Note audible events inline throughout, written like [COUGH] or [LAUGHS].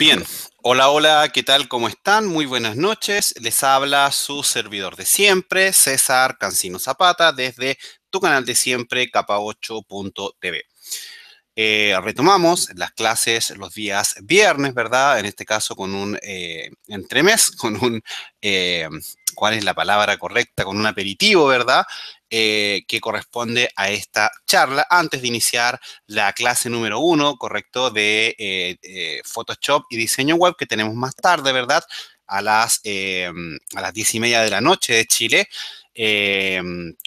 Bien, hola, hola, ¿qué tal? ¿Cómo están? Muy buenas noches. Les habla su servidor de siempre, César Cancino Zapata, desde tu canal de siempre, capa8.tv. Eh, retomamos las clases los días viernes, ¿verdad? En este caso con un eh, entremés, [LAUGHS] con un, eh, ¿cuál es la palabra correcta? Con un aperitivo, ¿verdad? Eh, que corresponde a esta charla antes de iniciar la clase número uno, correcto, de eh, eh, Photoshop y diseño web que tenemos más tarde, ¿verdad? A las, a las diez y media de la noche de Chile.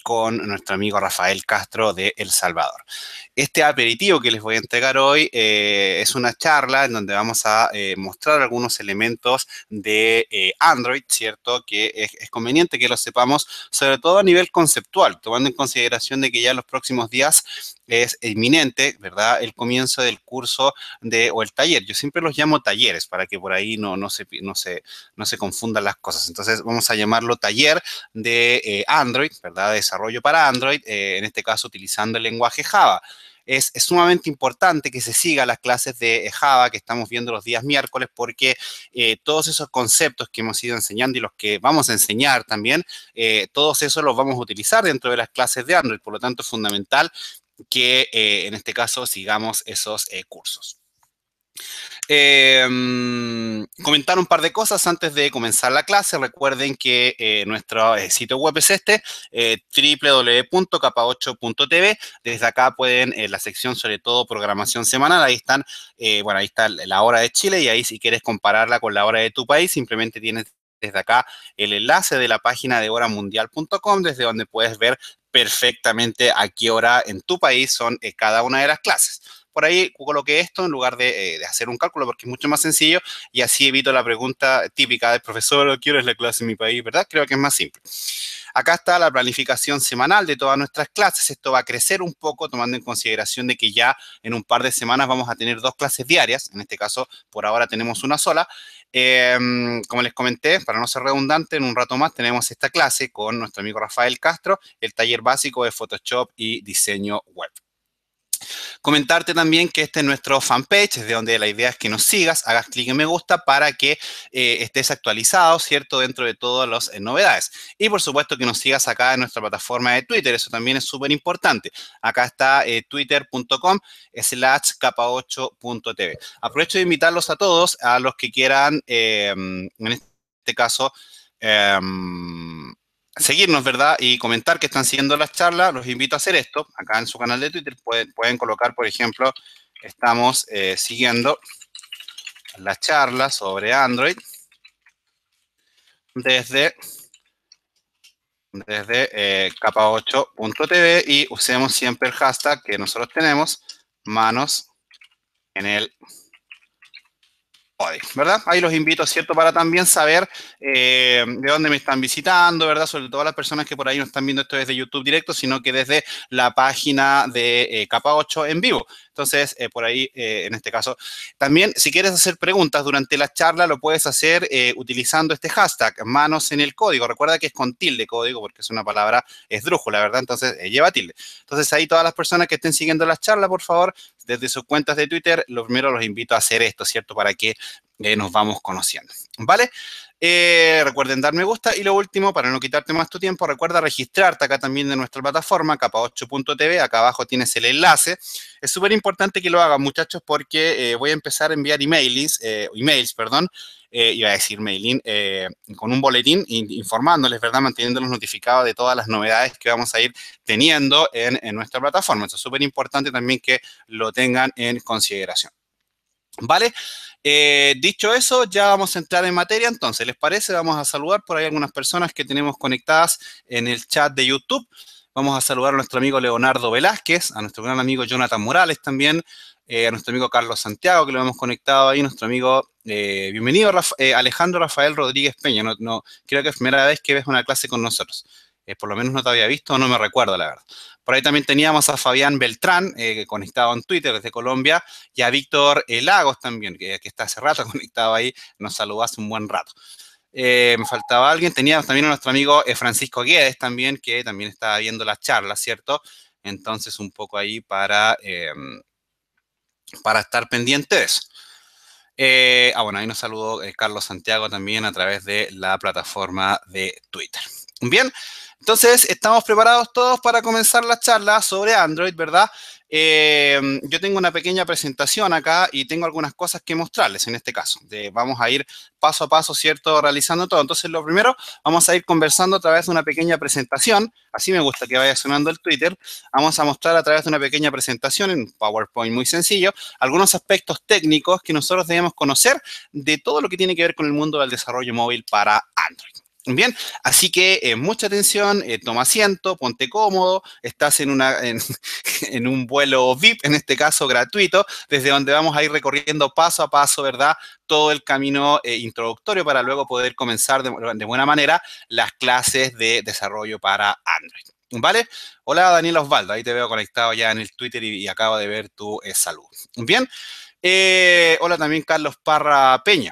con nuestro amigo Rafael Castro de El Salvador. Este aperitivo que les voy a entregar hoy eh, es una charla en donde vamos a eh, mostrar algunos elementos de eh, Android, ¿cierto? Que es, conveniente que lo sepamos, sobre todo a nivel conceptual, tomando en consideración de que ya en los próximos días es inminente, ¿verdad? El comienzo del curso de, o el taller. Yo siempre los llamo talleres para que por ahí no, no, se, no, no se confundan las cosas. Entonces vamos a llamarlo taller de Android, ¿verdad? Desarrollo para Android, en este caso utilizando el lenguaje Java es, sumamente importante que se siga las clases de eh, Java que estamos viendo los días miércoles porque eh, todos esos conceptos que hemos ido enseñando y los que vamos a enseñar también, eh, todos esos los vamos a utilizar dentro de las clases de Android. Por lo tanto, es fundamental que en este caso sigamos esos cursos. Em, comentar un par de cosas antes de comenzar la clase. Recuerden que eh, nuestro eh, sitio web es este, eh, www.capa8.tv. Desde acá pueden, en eh, la sección sobre todo programación semanal, ahí están, bueno, ahí está la hora de Chile y ahí si quieres compararla con la hora de tu país, simplemente tienes desde acá el enlace de la página de horamundial.com, desde donde puedes ver perfectamente a qué hora en tu país son cada una de las clases por ahí coloqué esto en lugar eh, de, hacer un cálculo porque es mucho más sencillo y así evito la pregunta típica del profesor, oh, ¿quiero es la clase en mi país? ¿Verdad? Creo que es más simple. Acá está la planificación semanal de todas nuestras clases. Esto va a crecer un poco tomando en consideración de que ya en un par de semanas vamos a tener dos clases diarias. En este caso, por ahora tenemos una sola. Em, como les comenté, para no ser redundante, en un rato más tenemos esta clase con nuestro amigo Rafael Castro, el taller básico de Photoshop y diseño web. Comentarte también que este es nuestro fanpage, es de donde la idea es que nos sigas, hagas clic en me gusta para que eh, estés actualizado, ¿cierto? Dentro de todas las eh, novedades. Y por supuesto que nos sigas acá en nuestra plataforma de Twitter, eso también es súper importante. Acá está eh, twitter.com slash k8.tv. Aprovecho de invitarlos a todos, a los que quieran, en este caso, em, seguirnos, ¿verdad? Y comentar que están siguiendo las charlas, los invito a hacer esto. Acá en su canal de Twitter pueden, colocar, por ejemplo, estamos eh, siguiendo las charlas sobre Android desde, desde eh, capa8.tv y usemos siempre el hashtag que nosotros tenemos, manos en el ¿verdad? Ahí los invito, ¿cierto? Para también saber eh, de dónde me están visitando, ¿verdad? Sobre todo las personas que por ahí no están viendo esto desde YouTube directo, sino que desde la página de eh, Capa 8 en vivo. Entonces, eh, por ahí, eh, en este caso, también si quieres hacer preguntas durante la charla, lo puedes hacer utilizando este hashtag, manos en el código. Recuerda que es con tilde código, porque es una palabra esdrújula, ¿verdad? Entonces, lleva tilde. Entonces, ahí todas las personas que estén siguiendo la charla, por favor, desde sus cuentas de Twitter, lo primero los invito a hacer esto, ¿cierto? Para que eh, nos vamos conociendo, ¿vale? Eh, recuerden dar me gusta y lo último, para no quitarte más tu tiempo, recuerda registrarte acá también de nuestra plataforma, capa8.tv, acá abajo tienes el enlace. Es súper importante que lo hagan muchachos porque eh, voy a empezar a enviar emails, eh, emails, perdón, iba a decir mailing, con un boletín informándoles, ¿verdad? Manteniéndolos notificados de todas las novedades que vamos a ir teniendo en, en nuestra plataforma. Eso es súper importante también que lo tengan en consideración. ¿Vale? Eh, dicho eso, ya vamos a entrar en materia entonces. ¿Les parece? Vamos a saludar por ahí algunas personas que tenemos conectadas en el chat de YouTube. Vamos a saludar a nuestro amigo Leonardo Velázquez, a nuestro gran amigo Jonathan Morales también, eh, a nuestro amigo Carlos Santiago, que lo hemos conectado ahí, nuestro amigo, eh, bienvenido Alejandro Rafael Rodríguez Peña. No, creo que es la primera vez que ves una clase con nosotros. por lo menos no te había visto, no me recuerdo, la verdad. Por ahí también teníamos a Fabián Beltrán, eh, conectado en Twitter desde Colombia, y a Víctor Lagos también, que, está hace rato [LAUGHS] conectado ahí, nos saludó hace un buen rato. Eh, me faltaba alguien, teníamos también a nuestro amigo eh, Francisco Guedes también, que también estaba viendo la charla, ¿cierto? Entonces, un poco ahí para, eh, para estar pendientes. ah, bueno, ahí nos saludó Carlos Santiago también a través de la plataforma de Twitter. Bien, entonces, estamos preparados todos para comenzar la charla sobre Android, ¿verdad? Eh, yo tengo una pequeña presentación acá y tengo algunas cosas que mostrarles en este caso. vamos a ir paso a paso, ¿cierto? Realizando todo. Entonces, lo primero, vamos a ir conversando a través de una pequeña presentación. Así me gusta que vaya sonando el Twitter. Vamos a mostrar a través de una pequeña presentación en PowerPoint muy sencillo algunos aspectos técnicos que nosotros debemos conocer de todo lo que tiene que ver con el mundo del desarrollo móvil para Android. Bien, así que eh, mucha atención, eh, toma asiento, ponte cómodo, estás en, [LAUGHS] un vuelo VIP, en este caso gratuito, desde donde vamos a ir recorriendo paso a paso, ¿verdad? Todo el camino eh, introductorio para luego poder comenzar de, buena manera las clases de desarrollo para Android. ¿Vale? Hola Daniel Osvaldo, ahí te veo conectado ya en el Twitter y, y acabo de ver tu salud. Bien, hola también Carlos Parra Peña,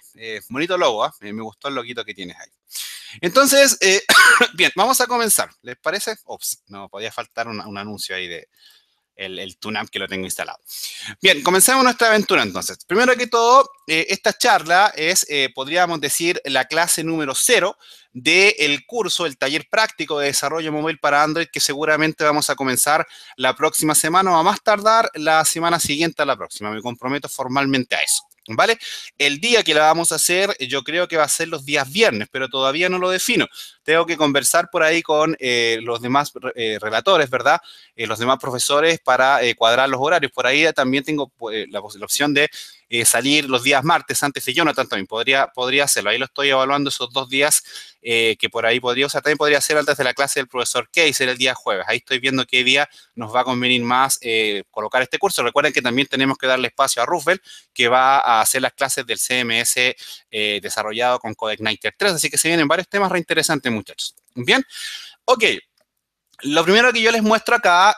bonito logo, ¿ah? me gustó el loquito que tienes ahí. Entonces, eh, [COUGHS] bien, vamos a comenzar. ¿Les parece? Ops, no, podía faltar un, anuncio ahí de el, que lo tengo instalado. Bien, comenzamos nuestra aventura entonces. Primero que todo, eh, esta charla es, eh, podríamos decir, la clase número cero del curso, el taller práctico de desarrollo móvil para Android que seguramente vamos a comenzar la próxima semana o a más tardar la semana siguiente a la próxima. Me comprometo formalmente a eso. ¿Vale? El día que la vamos a hacer, yo creo que va a ser los días viernes, pero todavía no lo defino. Tengo que conversar por ahí con eh, los demás eh, relatores, ¿verdad? Eh, los demás profesores para cuadrar los horarios. Por ahí también tengo pues, la opción de eh, salir los días martes antes de Jonathan también podría, podría hacerlo. Ahí lo estoy evaluando esos dos días eh, que por ahí podría, o sea, también podría ser antes de la clase del profesor Case, el día jueves. Ahí estoy viendo qué día nos va a convenir más eh, colocar este curso. Recuerden que también tenemos que darle espacio a Roosevelt, que va a hacer las clases del CMS desarrollado con CodeIgniter 3. Así que se vienen varios temas reinteresantes, muchachos. Bien, ok. Lo primero que yo les muestro acá...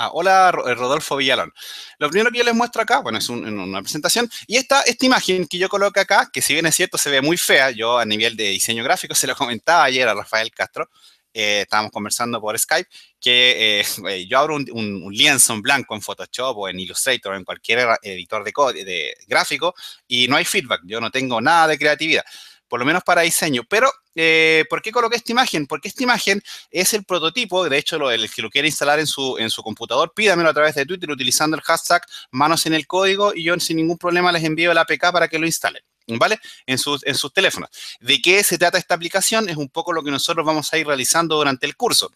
Ah, hola, eh, Rodolfo Villalón. Lo primero que yo les muestro acá, bueno, es una presentación, y esta, esta imagen que yo coloco acá, que si bien es cierto se ve muy fea, yo a nivel de diseño gráfico se lo comentaba ayer a Rafael Castro, eh, estábamos conversando por Skype, que eh, [LAUGHS] yo abro un, lienzo en blanco en Photoshop o en Illustrator o en cualquier editor de, de gráfico y no hay feedback, yo no tengo nada de creatividad por lo menos para diseño. Pero, eh, ¿por qué coloqué esta imagen? Porque esta imagen es el prototipo, de hecho, el que lo quiere instalar en su, en su computador, pídamelo a través de Twitter utilizando el hashtag manos en el código y yo sin ningún problema les envío el APK para que lo instalen. ¿Vale? En sus, en sus teléfonos. ¿De qué se trata esta aplicación? Es un poco lo que nosotros vamos a ir realizando durante el curso.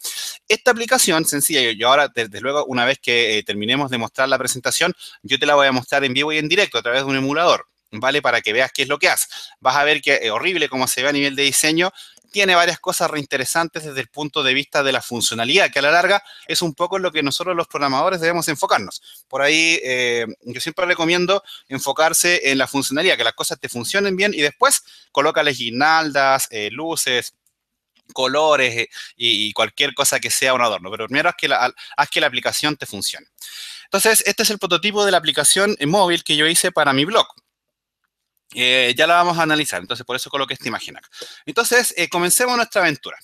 Esta aplicación sencilla, yo ahora, desde luego, una vez que eh, terminemos de mostrar la presentación, yo te la voy a mostrar en vivo y en directo a través de un emulador. ¿vale? Para que veas qué es lo que hace. Vas a ver que es eh, horrible cómo se ve a nivel de diseño. Tiene varias cosas reinteresantes desde el punto de vista de la funcionalidad, que a la larga es un poco en lo que nosotros los programadores debemos enfocarnos. Por ahí eh, yo siempre recomiendo enfocarse en la funcionalidad, que las cosas te funcionen bien y después colócales guirnaldas, eh, luces, colores eh, y, cualquier cosa que sea un adorno. Pero primero haz que haz que la aplicación te funcione. Entonces, este es el prototipo de la aplicación móvil que yo hice para mi blog. Eh, ya la vamos a analizar, entonces por eso coloqué esta imagen acá. Entonces, eh, comencemos nuestra aventura.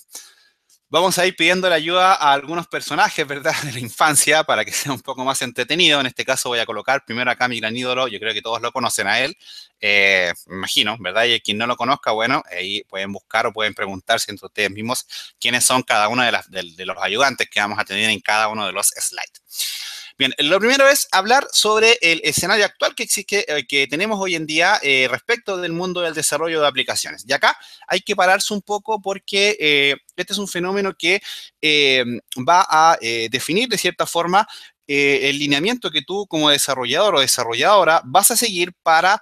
Vamos a ir pidiendo la ayuda a algunos personajes, ¿verdad?, [LAUGHS] de la infancia para que sea un poco más entretenido. En este caso voy a colocar primero acá mi gran ídolo, yo creo que todos lo conocen a él, eh, me imagino, ¿verdad? Y quien no lo conozca, bueno, ahí pueden buscar o pueden preguntarse entre ustedes mismos quiénes son cada uno de los ayudantes que vamos a tener en cada uno de los slides. Bien, lo primero es hablar sobre el escenario actual que existe, eh, que tenemos hoy en día eh, respecto del mundo del desarrollo de aplicaciones. Y acá hay que pararse un poco porque eh, este es un fenómeno que va a definir de cierta forma el lineamiento que tú como desarrollador o desarrolladora vas a seguir para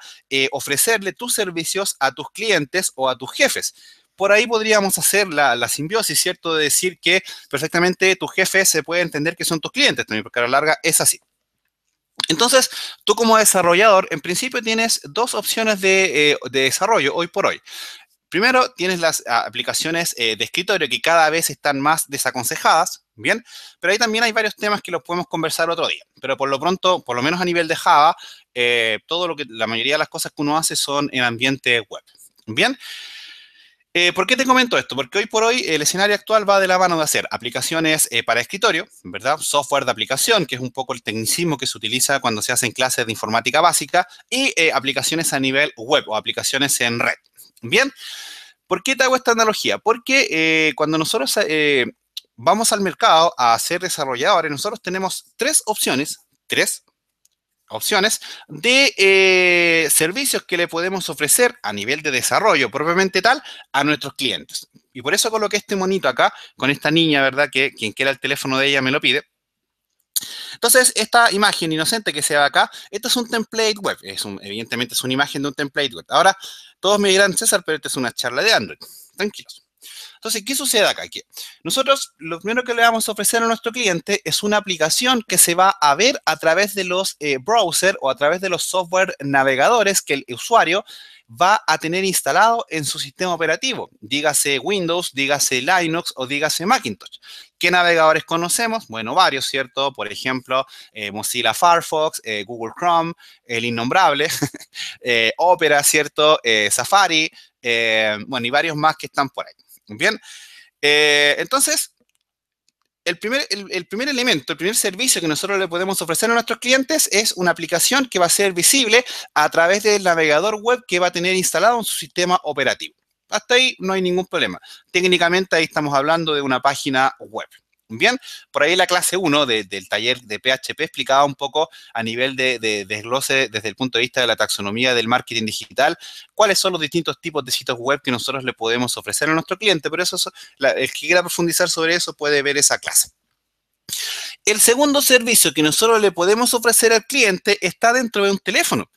ofrecerle tus servicios a tus clientes o a tus jefes por ahí podríamos hacer la, simbiosis, ¿cierto? De decir que perfectamente tu jefe se puede entender que son tus clientes también, porque a la larga es así. Entonces, tú como desarrollador, en principio tienes dos opciones de, eh, desarrollo hoy por hoy. Primero, tienes las ah, aplicaciones eh, de escritorio que cada vez están más desaconsejadas, ¿bien? Pero ahí también hay varios temas que los podemos conversar otro día. Pero por lo pronto, por lo menos a nivel de Java, eh, todo lo que, la mayoría de las cosas que uno hace son en ambiente web, ¿bien? bien eh, ¿Por qué te comento esto? Porque hoy por hoy el escenario actual va de la mano de hacer aplicaciones eh, para escritorio, ¿verdad? Software de aplicación, que es un poco el tecnicismo que se utiliza cuando se hacen clases de informática básica, y eh, aplicaciones a nivel web o aplicaciones en red. Bien, ¿por qué te hago esta analogía? Porque cuando nosotros vamos al mercado a ser desarrolladores, nosotros tenemos tres opciones, tres, opciones de eh, servicios que le podemos ofrecer a nivel de desarrollo propiamente tal a nuestros clientes. Y por eso coloqué este monito acá con esta niña, ¿verdad? Que quien quiera el teléfono de ella me lo pide. Entonces, esta imagen inocente que se ve acá, esto es un template web. evidentemente es una imagen de un template web. Ahora, todos me dirán, César, pero esta es una charla de Android. Tranquilos. Entonces, ¿qué sucede acá? nosotros lo primero que le vamos a ofrecer a nuestro cliente es una aplicación que se va a ver a través de los eh, browser o a través de los software navegadores que el usuario va a tener instalado en su sistema operativo. Dígase Windows, dígase Linux o dígase Macintosh. ¿Qué navegadores conocemos? Bueno, varios, ¿cierto? Por ejemplo, eh, Mozilla Firefox, eh, Google Chrome, el innombrable, [LAUGHS] eh, Opera, ¿cierto? Safari, bueno, y varios más que están por ahí. Bien. Eh, entonces, el primer, el primer, elemento, el primer servicio que nosotros le podemos ofrecer a nuestros clientes es una aplicación que va a ser visible a través del navegador web que va a tener instalado en su sistema operativo. Hasta ahí no hay ningún problema. Técnicamente ahí estamos hablando de una página web. Bien, por ahí la clase 1 del taller de PHP explicaba un poco a nivel de, desglose desde el punto de vista de la taxonomía del marketing digital, cuáles son los distintos tipos de sitios web que nosotros le podemos ofrecer a nuestro cliente, pero eso, el que quiera profundizar sobre eso puede ver esa clase. El segundo servicio que nosotros le podemos ofrecer al cliente está dentro de un teléfono.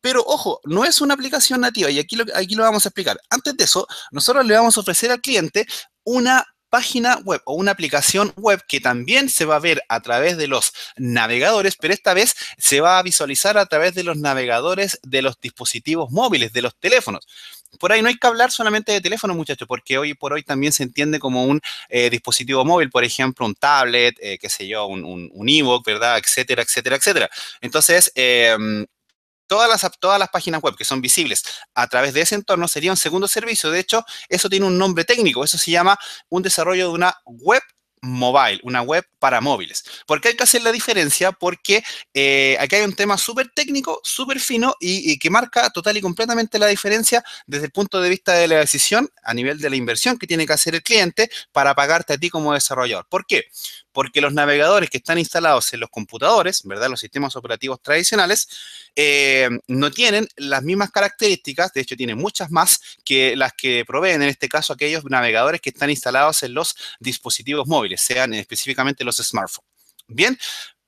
Pero ojo, no es una aplicación nativa y aquí aquí lo vamos a explicar. Antes de eso, nosotros le vamos a ofrecer al cliente una página web o una aplicación web que también se va a ver a través de los navegadores, pero esta vez se va a visualizar a través de los navegadores de los dispositivos móviles, de los teléfonos por ahí no hay que hablar solamente de teléfono, muchachos, porque hoy por hoy también se entiende como un eh, dispositivo móvil, por ejemplo, un tablet, eh, qué sé yo, un, un, un ¿verdad? Etcétera, etcétera, etcétera. Entonces, eh, todas las, todas las páginas web que son visibles a través de ese entorno sería un segundo servicio. De hecho, eso tiene un nombre técnico. Eso se llama un desarrollo de una web mobile, una web para móviles. ¿Por qué hay que hacer la diferencia? Porque eh, aquí hay un tema súper técnico, súper fino y, y, que marca total y completamente la diferencia desde el punto de vista de la decisión a nivel de la inversión que tiene que hacer el cliente para pagarte a ti como desarrollador. ¿Por qué? porque los navegadores que están instalados en los computadores, ¿verdad? Los sistemas operativos tradicionales, eh, no tienen las mismas características, de hecho tienen muchas más que las que proveen en este caso aquellos navegadores que están instalados en los dispositivos móviles, sean específicamente los smartphones. Bien,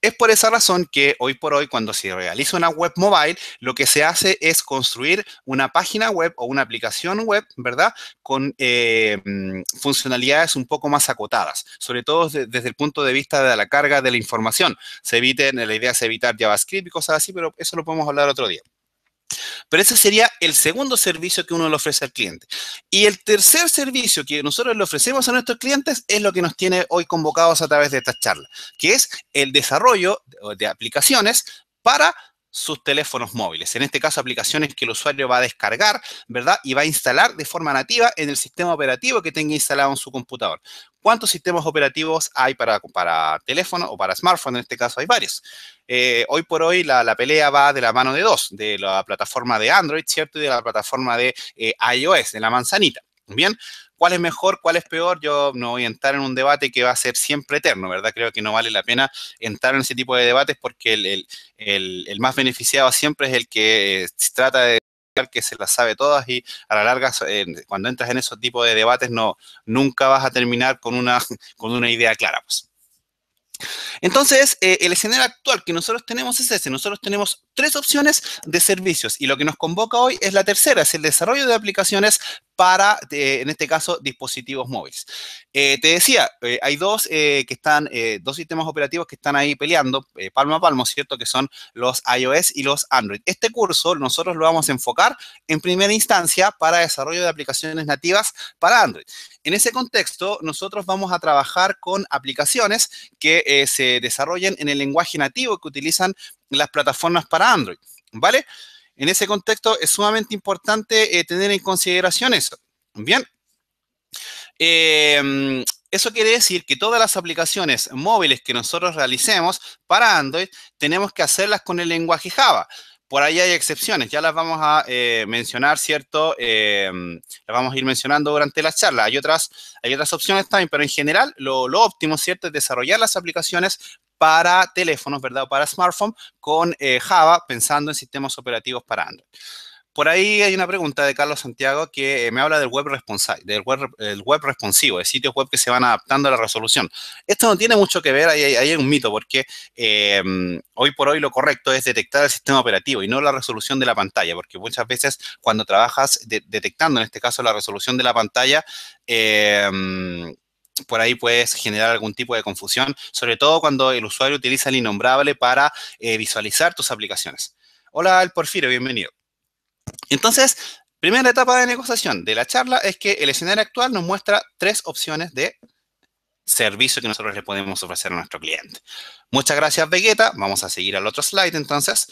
es por esa razón que hoy por hoy, cuando se realiza una web mobile, lo que se hace es construir una página web o una aplicación web, ¿verdad? Con eh, mm, funcionalidades un poco más acotadas, sobre todo desde el punto de vista de la carga de la información. Se eviten, la idea es evitar JavaScript y cosas así, pero eso lo podemos hablar otro día. Pero ese sería el segundo servicio que uno le ofrece al cliente. Y el tercer servicio que nosotros le ofrecemos a nuestros clientes es lo que nos tiene hoy convocados a través de esta charla, que es el desarrollo de aplicaciones para sus teléfonos móviles. En este caso, aplicaciones que el usuario va a descargar, ¿verdad? Y va a instalar de forma nativa en el sistema operativo que tenga instalado en su computador cuántos sistemas operativos hay para, para teléfono o para smartphone, en este caso hay varios. Eh, hoy por hoy la, pelea va de la mano de dos, de la plataforma de Android, ¿cierto? Y de la plataforma de eh, iOS, de la manzanita. Bien, ¿Cuál es mejor? ¿Cuál es peor? Yo no voy a entrar en un debate que va a ser siempre eterno, ¿verdad? Creo que no vale la pena entrar en ese tipo de debates porque el, el más beneficiado siempre es el que eh, trata de que se las sabe todas y a la larga, cuando entras en esos tipos de debates, no, nunca vas a terminar con una, [LAUGHS] con una idea clara. Pues. Entonces, eh, el escenario actual que nosotros tenemos es ese. Nosotros tenemos tres opciones de servicios y lo que nos convoca hoy es la tercera, es el desarrollo de aplicaciones para, eh, en este caso, dispositivos móviles. Eh, te decía, eh, hay dos que están, dos sistemas operativos que están ahí peleando, palmo a palmo, ¿cierto? Que son los iOS y los Android. Este curso nosotros lo vamos a enfocar en primera instancia para desarrollo de aplicaciones nativas para Android. En ese contexto, nosotros vamos a trabajar con aplicaciones que se desarrollen en el lenguaje nativo que utilizan las plataformas para Android, ¿vale? En ese contexto es sumamente importante eh, tener en consideración eso. Bien. Em, eso quiere decir que todas las aplicaciones móviles que nosotros realicemos para Android tenemos que hacerlas con el lenguaje Java. Por ahí hay excepciones, ya las vamos a eh, mencionar, ¿cierto? Em, las vamos a ir mencionando durante la charla. Hay otras, hay otras opciones también, pero en general lo, lo óptimo, ¿cierto? Es desarrollar las aplicaciones para teléfonos, ¿verdad? para smartphone con eh, Java, pensando en sistemas operativos para Android. Por ahí hay una pregunta de Carlos Santiago que eh, me habla del web, del web, el web responsivo, de sitios web que se van adaptando a la resolución. Esto no tiene mucho que ver, ahí, hay un mito, porque em, hoy por hoy lo correcto es detectar el sistema operativo y no la resolución de la pantalla, porque muchas veces cuando trabajas detectando, en este caso, la resolución de la pantalla, eh, por ahí puedes generar algún tipo de confusión, sobre todo cuando el usuario utiliza el innombrable para eh, visualizar tus aplicaciones. Hola, el Porfirio, bienvenido. Entonces, primera etapa de negociación de la charla es que el escenario actual nos muestra tres opciones de servicio que nosotros le podemos ofrecer a nuestro cliente. Muchas gracias, Vegeta. Vamos a seguir al otro slide, entonces.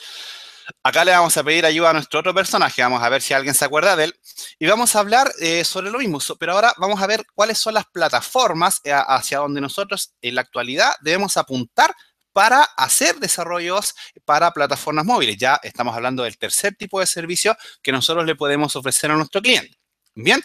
Acá le vamos a pedir ayuda a nuestro otro personaje, vamos a ver si alguien se acuerda de él, y vamos a hablar eh, sobre lo mismo, pero ahora vamos a ver cuáles son las plataformas eh, hacia donde nosotros en la actualidad debemos apuntar para hacer desarrollos para plataformas móviles. Ya estamos hablando del tercer tipo de servicio que nosotros le podemos ofrecer a nuestro cliente. Bien,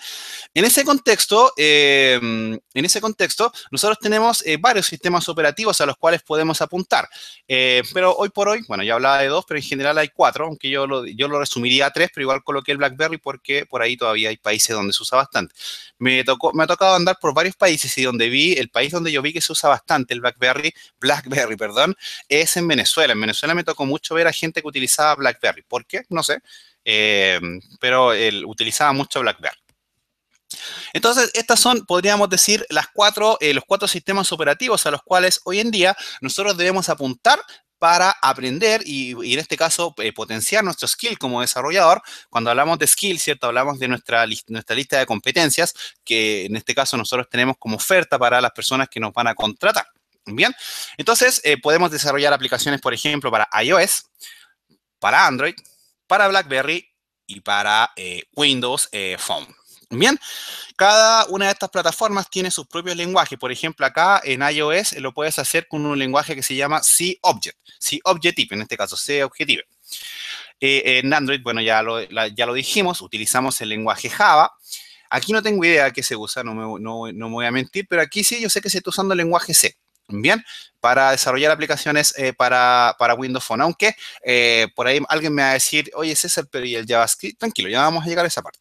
en ese contexto, eh, en ese contexto, nosotros tenemos eh, varios sistemas operativos a los cuales podemos apuntar. Eh, pero hoy por hoy, bueno, ya hablaba de dos, pero en general hay cuatro, aunque yo lo, yo lo resumiría a tres, pero igual coloqué el BlackBerry porque por ahí todavía hay países donde se usa bastante. Me, tocó, me ha tocado andar por varios países y donde vi, el país donde yo vi que se usa bastante el BlackBerry, BlackBerry, perdón, es en Venezuela. En Venezuela me tocó mucho ver a gente que utilizaba BlackBerry. ¿Por qué? No sé eh, pero utilizaba mucho BlackBerry. Entonces, estas son, podríamos decir, eh, los cuatro sistemas operativos a los cuales hoy en día nosotros debemos apuntar para aprender y, en este caso eh, potenciar nuestro skill como desarrollador. Cuando hablamos de skill, ¿cierto? Hablamos de nuestra, nuestra lista de competencias que en este caso nosotros tenemos como oferta para las personas que nos van a contratar. Bien, entonces podemos desarrollar aplicaciones, por ejemplo, para iOS, para Android, para BlackBerry y para eh, Windows eh, Phone. Bien, cada una de estas plataformas tiene sus propios lenguajes. Por ejemplo, acá en iOS lo puedes hacer con un lenguaje que se llama C-Object, C-Objective, en este caso C-Objective. Eh, en Android, bueno, ya lo, ya lo dijimos, utilizamos el lenguaje Java. Aquí no tengo idea de qué se usa, no no me voy a mentir, pero aquí sí yo sé que se está usando el lenguaje C. Bien, para desarrollar aplicaciones eh, para, Windows Phone. Aunque eh, por ahí alguien me va a decir, oye César, pero ¿y el JavaScript? Tranquilo, ya vamos a llegar a esa parte.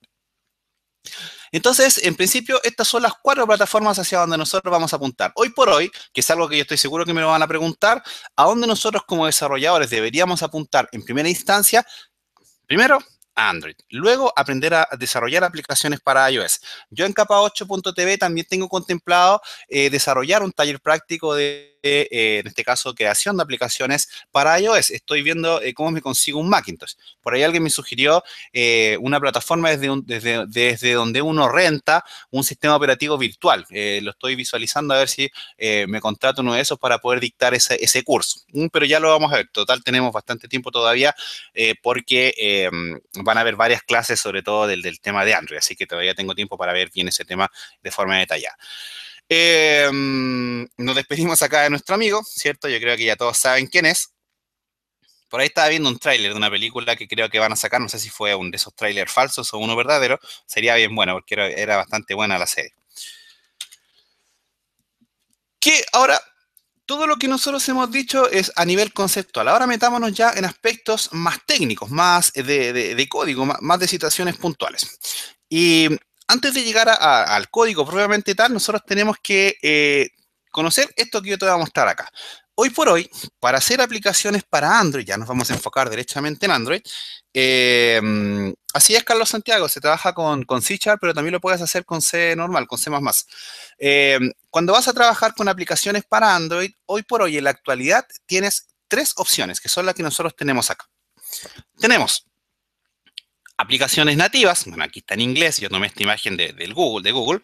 Entonces, en principio, estas son las cuatro plataformas hacia donde nosotros vamos a apuntar. Hoy por hoy, que es algo que yo estoy seguro que me lo van a preguntar, a dónde nosotros como desarrolladores deberíamos apuntar en primera instancia, primero, Android. Luego, aprender a desarrollar aplicaciones para iOS. Yo en capa 8.tv también tengo contemplado eh, desarrollar un taller práctico de eh, en este caso, creación de aplicaciones para iOS. Estoy viendo eh, cómo me consigo un Macintosh. Por ahí alguien me sugirió eh, una plataforma desde, desde, donde uno renta un sistema operativo virtual. lo estoy visualizando a ver si me contrato uno de esos para poder dictar ese, ese, curso. Mm, pero ya lo vamos a ver. Total, tenemos bastante tiempo todavía porque van a haber varias clases, sobre todo del, del tema de Android. Así que todavía tengo tiempo para ver bien ese tema de forma detallada. Em, nos despedimos acá de nuestro amigo, ¿cierto? Yo creo que ya todos saben quién es. Por ahí estaba viendo un tráiler de una película que creo que van a sacar, no sé si fue un de esos trailers falsos o uno verdadero. Sería bien bueno, porque era, bastante buena la serie. Que ahora, todo lo que nosotros hemos dicho es a nivel conceptual. Ahora metámonos ya en aspectos más técnicos, más de, de código, más de situaciones puntuales. Y antes de llegar al código propiamente tal, nosotros tenemos que eh, conocer esto que yo te voy a mostrar acá. Hoy por hoy, para hacer aplicaciones para Android, ya nos vamos a enfocar directamente en Android, eh, así es, Carlos Santiago, se trabaja con, con C char pero también lo puedes hacer con C normal, con C++. Eh, cuando vas a trabajar con aplicaciones para Android, hoy por hoy, en la actualidad, tienes tres opciones, que son las que nosotros tenemos acá. Tenemos aplicaciones nativas, bueno, aquí está en inglés, yo tomé esta imagen de, del Google, de Google,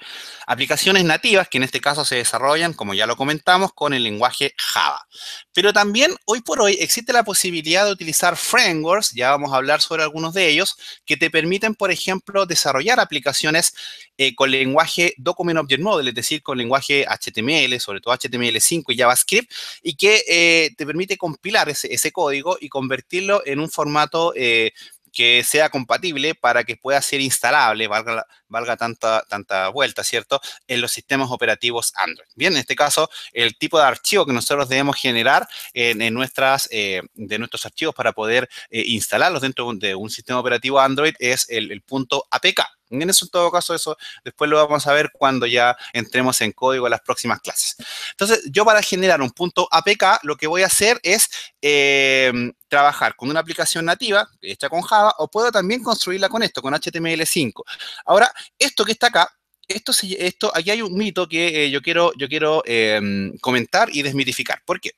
aplicaciones nativas que en este caso se desarrollan, como ya lo comentamos, con el lenguaje Java. Pero también, hoy por hoy, existe la posibilidad de utilizar frameworks, ya vamos a hablar sobre algunos de ellos, que te permiten, por ejemplo, desarrollar aplicaciones eh, con lenguaje Document Object Model, es decir, con lenguaje HTML, sobre todo HTML5 y JavaScript, y que eh, te permite compilar ese, código y convertirlo en un formato eh, que sea compatible para que pueda ser instalable, valga, valga tanta, tanta vuelta, ¿cierto? En los sistemas operativos Android. Bien, en este caso, el tipo de archivo que nosotros debemos generar en, nuestras, eh, de nuestros archivos para poder eh, instalarlos dentro de un sistema operativo Android es el, el punto APK. En eso, todo caso, eso después lo vamos a ver cuando ya entremos en código en las próximas clases. Entonces, yo para generar un punto APK, lo que voy a hacer es em, trabajar con una aplicación nativa hecha con Java o puedo también construirla con esto, con HTML5. Ahora, esto que está acá, esto, esto aquí hay un mito que eh, yo quiero, yo quiero em, comentar y desmitificar. ¿Por qué?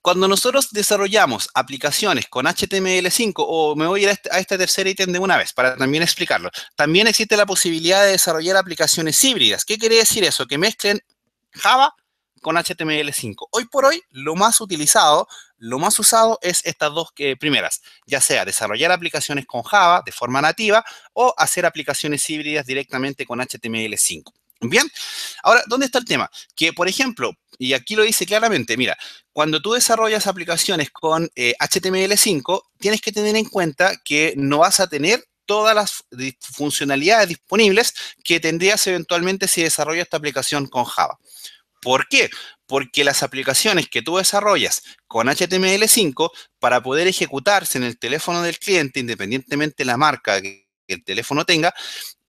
Cuando nosotros desarrollamos aplicaciones con HTML5, o me voy a ir este, a este, tercer ítem de una vez para también explicarlo, también existe la posibilidad de desarrollar aplicaciones híbridas. ¿Qué quiere decir eso? Que mezclen Java con HTML5. Hoy por hoy, lo más utilizado, lo más usado es estas dos eh, primeras, ya sea desarrollar aplicaciones con Java de forma nativa o hacer aplicaciones híbridas directamente con HTML5. Bien, ahora, ¿dónde está el tema? Que, por ejemplo, y aquí lo dice claramente, mira, cuando tú desarrollas aplicaciones con HTML5, eh, tienes que tener en cuenta que no vas a tener todas las funcionalidades disponibles que tendrías eventualmente si desarrollas esta aplicación con Java. ¿Por qué? Porque las aplicaciones que tú desarrollas con HTML5, para poder ejecutarse en el teléfono del cliente, independientemente de la marca que el teléfono tenga,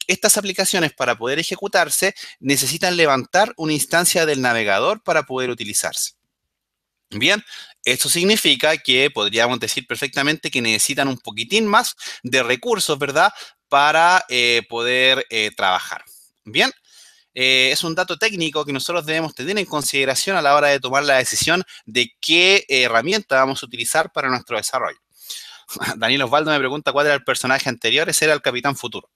estas aplicaciones para poder ejecutarse necesitan levantar una instancia del navegador para poder utilizarse. Bien, esto significa que podríamos decir perfectamente que necesitan un poquitín más de recursos, ¿verdad? Para eh, poder eh, trabajar. Bien, eh, es un dato técnico que nosotros debemos tener en consideración a la hora de tomar la decisión de qué herramienta vamos a utilizar para nuestro desarrollo. [LAUGHS] Daniel Osvaldo me pregunta cuál era el personaje anterior, ese era el Capitán Futuro.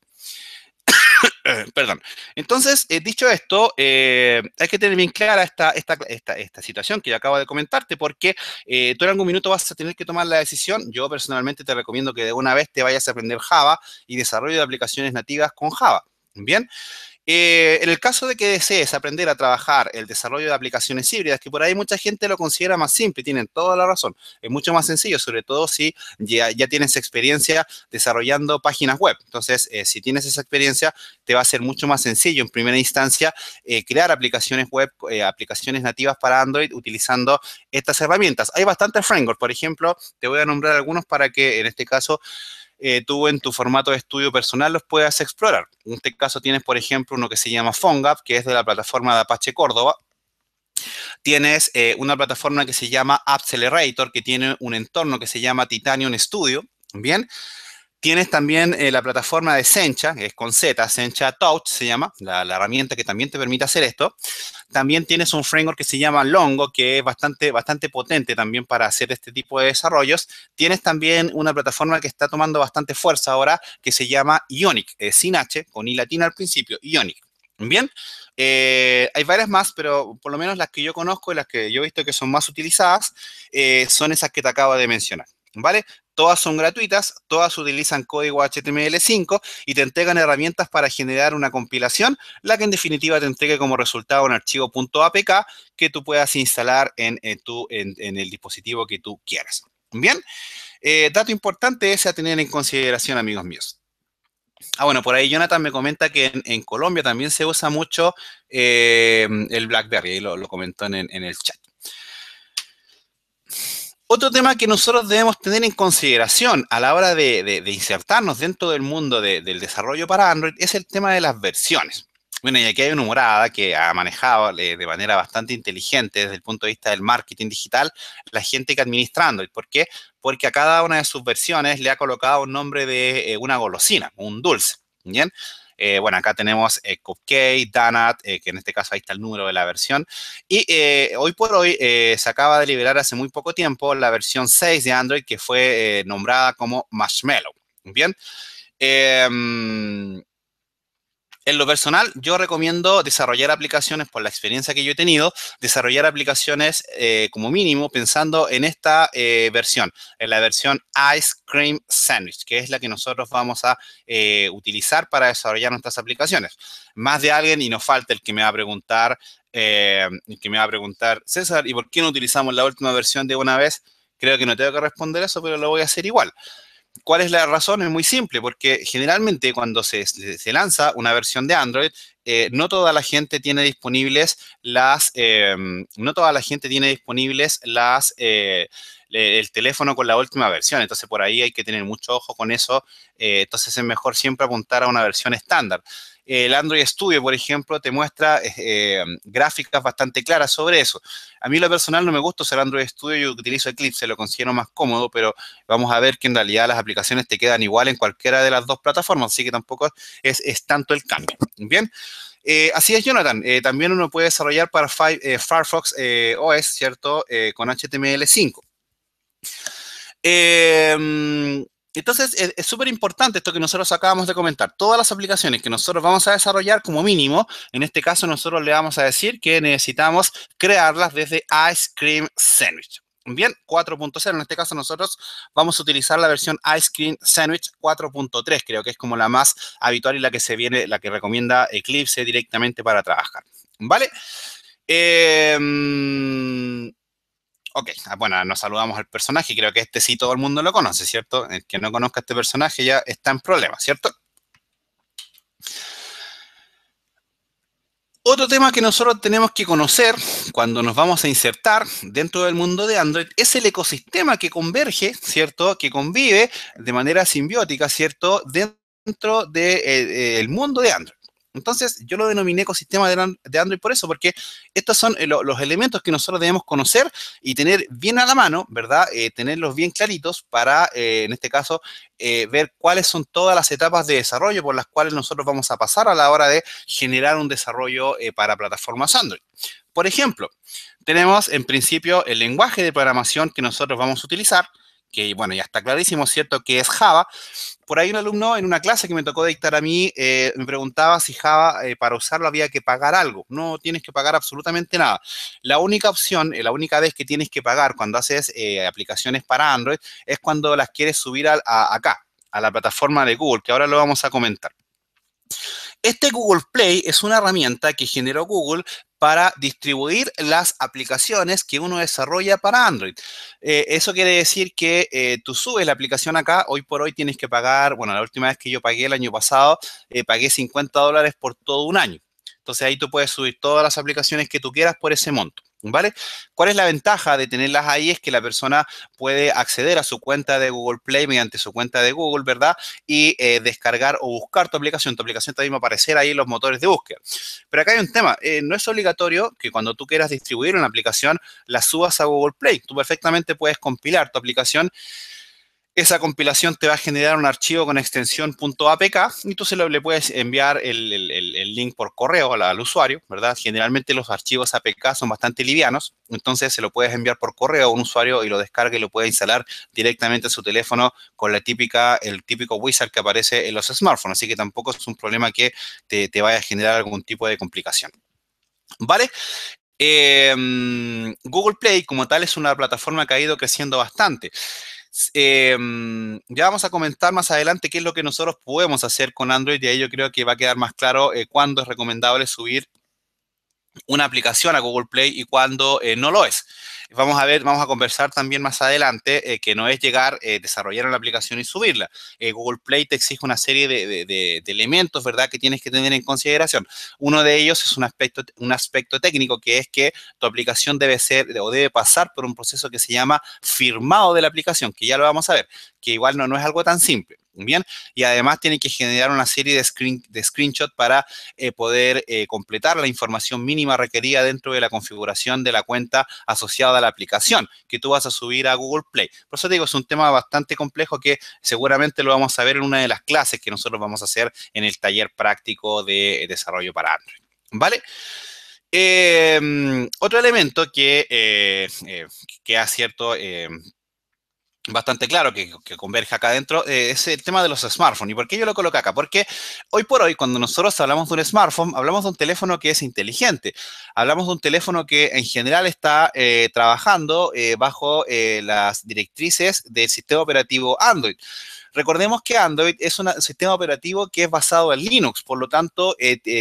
Eh, perdón. Entonces, eh, dicho esto, eh, hay que tener bien clara esta, esta, situación que yo acabo de comentarte, porque tú en algún minuto vas a tener que tomar la decisión. Yo personalmente te recomiendo que de una vez te vayas a aprender Java y desarrollo de aplicaciones nativas con Java. Bien. Eh, en el caso de que desees aprender a trabajar el desarrollo de aplicaciones híbridas, que por ahí mucha gente lo considera más simple, tienen toda la razón, es mucho más sencillo, sobre todo si ya, tienes experiencia desarrollando páginas web. Entonces, eh, si tienes esa experiencia, te va a ser mucho más sencillo en primera instancia eh, crear aplicaciones web, aplicaciones nativas para Android utilizando estas herramientas. Hay bastantes frameworks, por ejemplo, te voy a nombrar algunos para que en este caso... Eh, tú en tu formato de estudio personal los puedas explorar. En este caso tienes, por ejemplo, uno que se llama PhoneGap, que es de la plataforma de Apache Córdoba, Tienes eh, una plataforma que se llama Accelerator, que tiene un entorno que se llama Titanium Studio, ¿bien? Tienes también eh, la plataforma de Sencha, que es con Z, Sencha Touch se llama, la, herramienta que también te permite hacer esto. También tienes un framework que se llama Longo, que es bastante, bastante potente también para hacer este tipo de desarrollos. Tienes también una plataforma que está tomando bastante fuerza ahora, que se llama Ionic, eh, sin H, con I latina al principio, Ionic. Bien, eh, hay varias más, pero por lo menos las que yo conozco y las que yo he visto que son más utilizadas son esas que te acabo de mencionar. ¿Vale? Todas son gratuitas, todas utilizan código HTML5 y te entregan herramientas para generar una compilación, la que en definitiva te entregue como resultado un archivo .apk que tú puedas instalar en, el dispositivo que tú quieras. Bien, eh, dato importante es a tener en consideración, amigos míos. Ah, bueno, por ahí Jonathan me comenta que en, Colombia también se usa mucho eh, el BlackBerry, ahí lo, comentó en el chat. Otro tema que nosotros debemos tener en consideración a la hora de, insertarnos dentro del mundo del desarrollo para Android es el tema de las versiones. Bueno, y aquí hay una morada que ha manejado eh, de manera bastante inteligente desde el punto de vista del marketing digital la gente que administra Android. ¿Por qué? Porque a cada una de sus versiones le ha colocado un nombre de eh, una golosina, un dulce. ¿Bien? Eh, bueno, acá tenemos eh, Cupcake, Danat, eh, que en este caso ahí está el número de la versión. Y eh, hoy por hoy se acaba de liberar hace muy poco tiempo la versión 6 de Android que fue nombrada como Marshmallow. Bien. Em, en lo personal, yo recomiendo desarrollar aplicaciones, por la experiencia que yo he tenido, desarrollar aplicaciones eh, como mínimo pensando en esta eh, versión, en la versión Ice Cream Sandwich, que es la que nosotros vamos a eh, utilizar para desarrollar nuestras aplicaciones. Más de alguien, y nos falta el que me va a preguntar, el que me va a preguntar, César, ¿y por qué no utilizamos la última versión de una vez? Creo que no tengo que responder eso, pero lo voy a hacer igual. ¿Cuál es la razón? Es muy simple, porque generalmente cuando se, lanza una versión de Android, eh, no toda la gente tiene disponibles las, eh, no toda la gente tiene disponibles las, eh, el teléfono con la última versión. Entonces, por ahí hay que tener mucho ojo con eso. entonces, es mejor siempre apuntar a una versión estándar el Android Studio, por ejemplo, te muestra eh, eh, gráficas bastante claras sobre eso. A mí lo personal no me gusta usar Android Studio, yo utilizo Eclipse, lo considero más cómodo, pero vamos a ver que en realidad las aplicaciones te quedan igual en cualquiera de las dos plataformas, así que tampoco es, tanto el cambio. Bien. Eh, así es, Jonathan. también uno puede desarrollar para Firefox OS, ¿cierto? con HTML5. Entonces, e, es súper importante esto que nosotros acabamos de comentar. Todas las aplicaciones que nosotros vamos a desarrollar como mínimo, en este caso nosotros le vamos a decir que necesitamos crearlas desde Ice Cream Sandwich. Bien, 4.0, en este caso nosotros vamos a utilizar la versión Ice Cream Sandwich 4.3, creo que es como la más habitual y la que se viene, la que recomienda Eclipse directamente para trabajar. ¿Vale? Eh, Ok, ah, bueno, nos saludamos al personaje, creo que este sí todo el mundo lo conoce, ¿cierto? El que no conozca a este personaje ya está en problemas, ¿cierto? Otro tema que nosotros tenemos que conocer cuando nos vamos a insertar dentro del mundo de Android es el ecosistema que converge, ¿cierto? Que convive de manera simbiótica, ¿cierto? Dentro del eh, eh, mundo de Android. Entonces, yo lo denominé ecosistema de Android por eso, porque estos son eh, los elementos que nosotros debemos conocer y tener bien a la mano, ¿verdad? Eh, tenerlos bien claritos para, eh, en este caso, ver cuáles son todas las etapas de desarrollo por las cuales nosotros vamos a pasar a la hora de generar un desarrollo para plataformas Android. Por ejemplo, tenemos en principio el lenguaje de programación que nosotros vamos a utilizar, que bueno, ya está clarísimo, ¿cierto? Que es Java por ahí un alumno en una clase que me tocó dictar a mí eh, me preguntaba si Java eh, para usarlo había que pagar algo. No tienes que pagar absolutamente nada. La única opción, eh, la única vez que tienes que pagar cuando haces aplicaciones para Android es cuando las quieres subir acá, a la plataforma de Google, que ahora lo vamos a comentar. Este Google Play es una herramienta que generó Google para distribuir las aplicaciones que uno desarrolla para Android. Eh, eso quiere decir que eh, tú subes la aplicación acá, hoy por hoy tienes que pagar, bueno, la última vez que yo pagué el año pasado, eh, pagué 50 dólares por todo un año. Entonces ahí tú puedes subir todas las aplicaciones que tú quieras por ese monto. ¿Vale? ¿Cuál es la ventaja de tenerlas ahí? Es que la persona puede acceder a su cuenta de Google Play mediante su cuenta de Google, ¿verdad? Y eh, descargar o buscar tu aplicación. Tu aplicación también va a aparecer ahí en los motores de búsqueda. Pero acá hay un tema. Eh, no es obligatorio que cuando tú quieras distribuir una aplicación, la subas a Google Play. Tú perfectamente puedes compilar tu aplicación esa compilación te va a generar un archivo con extensión .apk y tú se lo, le puedes enviar el, el link por correo al, usuario, ¿verdad? Generalmente los archivos APK son bastante livianos, entonces se lo puedes enviar por correo a un usuario y lo descarga y lo puede instalar directamente a su teléfono con la típica, el típico wizard que aparece en los smartphones, así que tampoco es un problema que te, vaya a generar algún tipo de complicación. ¿Vale? Em, Google Play como tal es una plataforma que ha ido creciendo bastante. Em, ya vamos a comentar más adelante qué es lo que nosotros podemos hacer con Android y ahí yo creo que va a quedar más claro eh, cuándo es recomendable subir una aplicación a Google Play y cuando eh, no lo es. Vamos a ver, vamos a conversar también más adelante eh, que no es llegar, eh, desarrollar una aplicación y subirla. Google Play te exige una serie de, de, de, elementos, ¿verdad?, que tienes que tener en consideración. Uno de ellos es un aspecto, un aspecto técnico, que es que tu aplicación debe ser o debe pasar por un proceso que se llama firmado de la aplicación, que ya lo vamos a ver, que igual no, no es algo tan simple. Bien, y además tiene que generar una serie de, screen, de screenshots para eh, poder eh, completar la información mínima requerida dentro de la configuración de la cuenta asociada a la aplicación que tú vas a subir a Google Play. Por eso te digo, es un tema bastante complejo que seguramente lo vamos a ver en una de las clases que nosotros vamos a hacer en el taller práctico de desarrollo para Android. ¿Vale? Em, otro elemento que, eh, que ha cierto em, bastante claro que, converge acá adentro, eh, es el tema de los smartphones. ¿Y por qué yo lo coloco acá? Porque hoy por hoy, cuando nosotros hablamos de un smartphone, hablamos de un teléfono que es inteligente. Hablamos de un teléfono que en general está eh, trabajando eh, bajo las directrices del sistema operativo Android. Recordemos que Android es un sistema operativo que es basado en Linux, por lo tanto,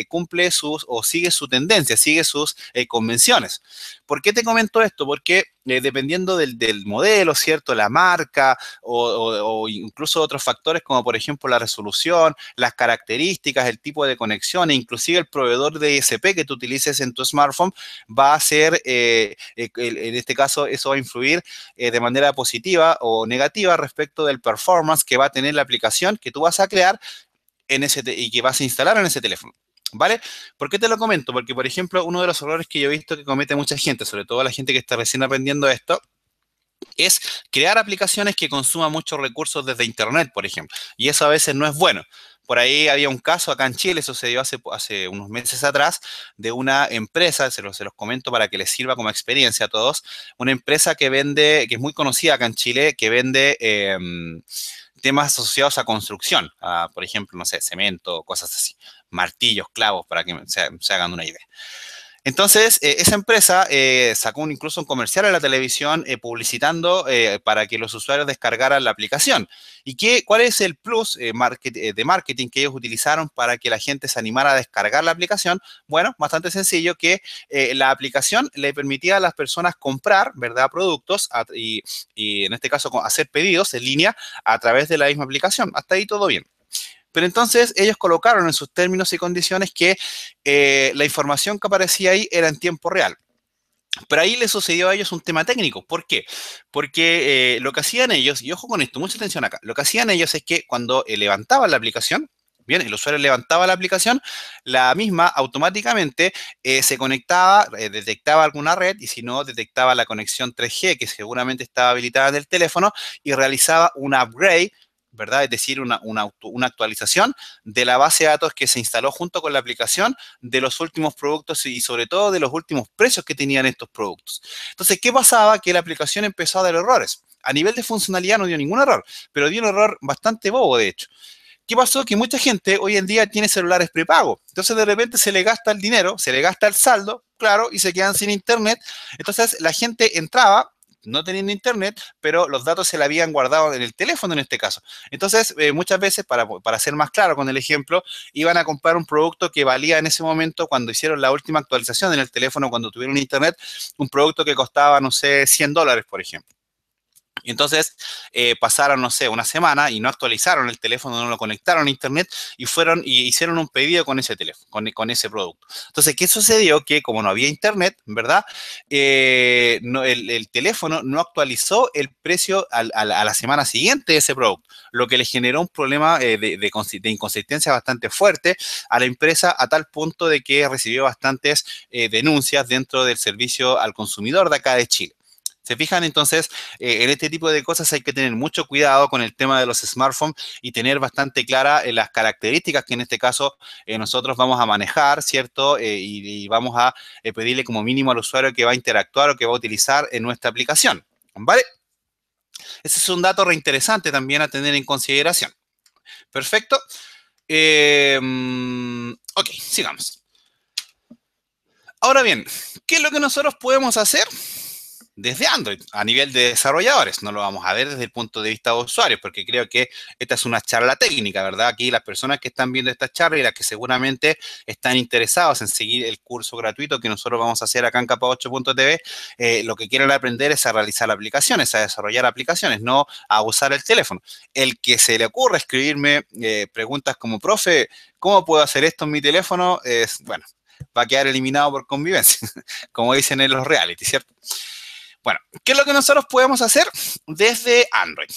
cumple sus o sigue su tendencia, sigue sus convenciones. ¿Por qué te comento esto? Porque eh, dependiendo del, modelo, ¿cierto? La marca o, incluso otros factores como por ejemplo la resolución, las características, el tipo de conexión e inclusive el proveedor de ISP que tú utilices en tu smartphone va a ser, eh, eh, en este caso, eso va a influir de manera positiva o negativa respecto del performance que va a tener la aplicación que tú vas a crear en ese y que vas a instalar en ese teléfono. ¿Vale? ¿Por qué te lo comento? Porque, por ejemplo, uno de los errores que yo he visto que comete mucha gente, sobre todo la gente que está recién aprendiendo esto, es crear aplicaciones que consuman muchos recursos desde Internet, por ejemplo. Y eso a veces no es bueno. Por ahí había un caso acá en Chile, sucedió hace, hace unos meses atrás, de una empresa, se los, se los comento para que les sirva como experiencia a todos, una empresa que vende, que es muy conocida acá en Chile, que vende em, temas asociados a construcción, por ejemplo, no sé, cemento, cosas así martillos, clavos, para que se, hagan una idea. Entonces, eh, esa empresa eh, sacó incluso un comercial a la televisión eh, publicitando para que los usuarios descargaran la aplicación. ¿Y qué, cuál es el plus de marketing que ellos utilizaron para que la gente se animara a descargar la aplicación? Bueno, bastante sencillo que la aplicación le permitía a las personas comprar, ¿verdad?, productos y en este caso hacer pedidos en línea a través de la misma aplicación. Hasta ahí todo bien. Pero entonces ellos colocaron en sus términos y condiciones que eh, la información que aparecía ahí era en tiempo real. Pero ahí le sucedió a ellos un tema técnico. ¿Por qué? Porque eh, lo que hacían ellos, y ojo con esto, mucha atención acá, lo que hacían ellos es que cuando eh, levantaban la aplicación, bien, el usuario levantaba la aplicación, la misma automáticamente se conectaba, detectaba alguna red y si no, detectaba la conexión 3G que seguramente estaba habilitada en el teléfono y realizaba un upgrade ¿verdad? Es decir, una, una, actualización de la base de datos que se instaló junto con la aplicación de los últimos productos y sobre todo de los últimos precios que tenían estos productos. Entonces, ¿qué pasaba? Que la aplicación empezó a dar errores. A nivel de funcionalidad no dio ningún error, pero dio un error bastante bobo, de hecho. ¿Qué pasó? Que mucha gente hoy en día tiene celulares prepago. Entonces, de repente se le gasta el dinero, se le gasta el saldo, claro, y se quedan sin internet. Entonces, la gente entraba no teniendo internet, pero los datos se la habían guardado en el teléfono en este caso. Entonces, eh, muchas veces, para, para ser más claro con el ejemplo, iban a comprar un producto que valía en ese momento, cuando hicieron la última actualización en el teléfono, cuando tuvieron internet, un producto que costaba, no sé, 100 dólares, por ejemplo. Y entonces eh, pasaron, no sé, una semana y no actualizaron el teléfono, no lo conectaron a internet y fueron y hicieron un pedido con ese teléfono, con, ese producto. Entonces, ¿qué sucedió? Que como no había internet, ¿verdad? Eh, el, teléfono no actualizó el precio a la semana siguiente de ese producto, lo que le generó un problema eh, de, de, inconsistencia bastante fuerte a la empresa a tal punto de que recibió bastantes denuncias dentro del servicio al consumidor de acá de Chile. ¿Se fijan? Entonces, eh, en este tipo de cosas hay que tener mucho cuidado con el tema de los smartphones y tener bastante clara eh, las características que en este caso eh, nosotros vamos a manejar, ¿cierto? Y, y, vamos a pedirle como mínimo al usuario que va a interactuar o que va a utilizar en nuestra aplicación, ¿vale? Ese es un dato reinteresante también a tener en consideración. Perfecto. Em, ok, sigamos. Ahora bien, ¿qué es lo que nosotros podemos hacer? desde Android, a nivel de desarrolladores. No lo vamos a ver desde el punto de vista de usuarios, porque creo que esta es una charla técnica, ¿verdad? Aquí las personas que están viendo esta charla y las que seguramente están interesados en seguir el curso gratuito que nosotros vamos a hacer acá en capa 8.tv, eh, lo que quieren aprender es a realizar aplicaciones, a desarrollar aplicaciones, no a usar el teléfono. El que se le ocurra escribirme eh, preguntas como, profe, ¿cómo puedo hacer esto en mi teléfono? Es, bueno, va a quedar eliminado por convivencia, [LAUGHS] como dicen en los reality, ¿cierto? Bueno, ¿qué es lo que nosotros podemos hacer desde Android?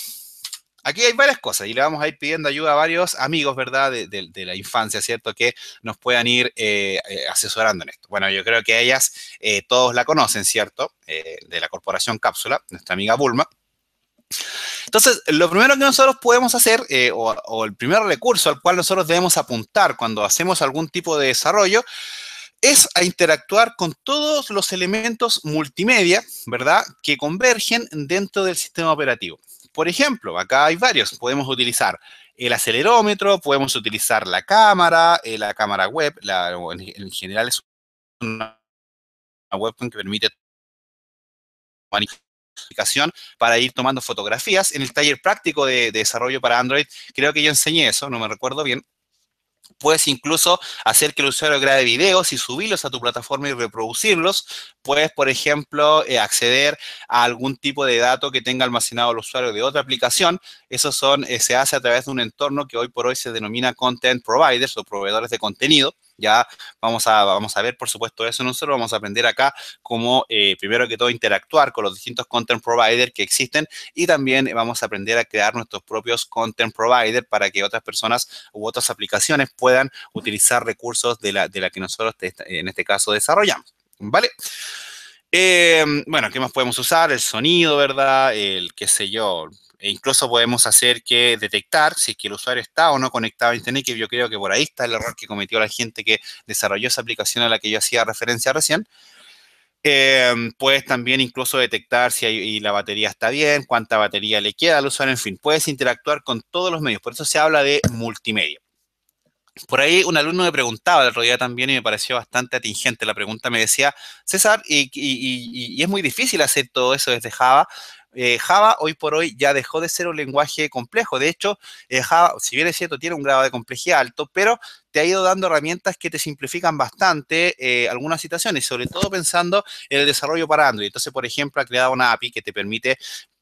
Aquí hay varias cosas y le vamos a ir pidiendo ayuda a varios amigos, ¿verdad? De, la infancia, ¿cierto? Que nos puedan ir eh, eh, asesorando en esto. Bueno, yo creo que ellas eh, todos la conocen, ¿cierto? de la corporación Cápsula, nuestra amiga Bulma. Entonces, lo primero que nosotros podemos hacer, o el primer recurso al cual nosotros debemos apuntar cuando hacemos algún tipo de desarrollo, es a interactuar con todos los elementos multimedia, ¿verdad? Que convergen dentro del sistema operativo. Por ejemplo, acá hay varios. Podemos utilizar el acelerómetro, podemos utilizar la cámara, eh, la cámara web, la, en, general es una web que permite para ir tomando fotografías. En el taller práctico de desarrollo para Android, creo que yo enseñé eso, no me recuerdo bien. Puedes incluso hacer que el usuario grabe videos y subirlos a tu plataforma y reproducirlos. Puedes, por ejemplo, eh, acceder a algún tipo de dato que tenga almacenado el usuario de otra aplicación. Eso son, eh, se hace a través de un entorno que hoy por hoy se denomina Content Providers o proveedores de contenido. Ya vamos a, vamos a ver, por supuesto, eso nosotros vamos a aprender acá cómo, eh, primero que todo, interactuar con los distintos content providers que existen y también vamos a aprender a crear nuestros propios content providers para que otras personas u otras aplicaciones puedan utilizar recursos de la, que nosotros, en este caso, desarrollamos. ¿Vale? Em, bueno, ¿qué más podemos usar? El sonido, ¿verdad? El, qué sé yo, e incluso podemos hacer que detectar si es que el usuario está o no conectado a Internet, que yo creo que por ahí está el error que cometió la gente que desarrolló esa aplicación a la que yo hacía referencia recién. Em, puedes también incluso detectar si la batería está bien, cuánta batería le queda al usuario, en fin, puedes interactuar con todos los medios. Por eso se habla de multimedia. Por ahí un alumno me preguntaba el otro día también y me pareció bastante atingente la pregunta. Me decía, César, y es muy difícil hacer todo eso desde Java. Eh, Java hoy por hoy ya dejó de ser un lenguaje complejo. De hecho, eh, Java, si bien es cierto, tiene un grado de complejidad alto, pero te ha ido dando herramientas que te simplifican bastante eh, algunas situaciones, sobre todo pensando en el desarrollo para Android. Entonces, por ejemplo, ha creado una API que te permite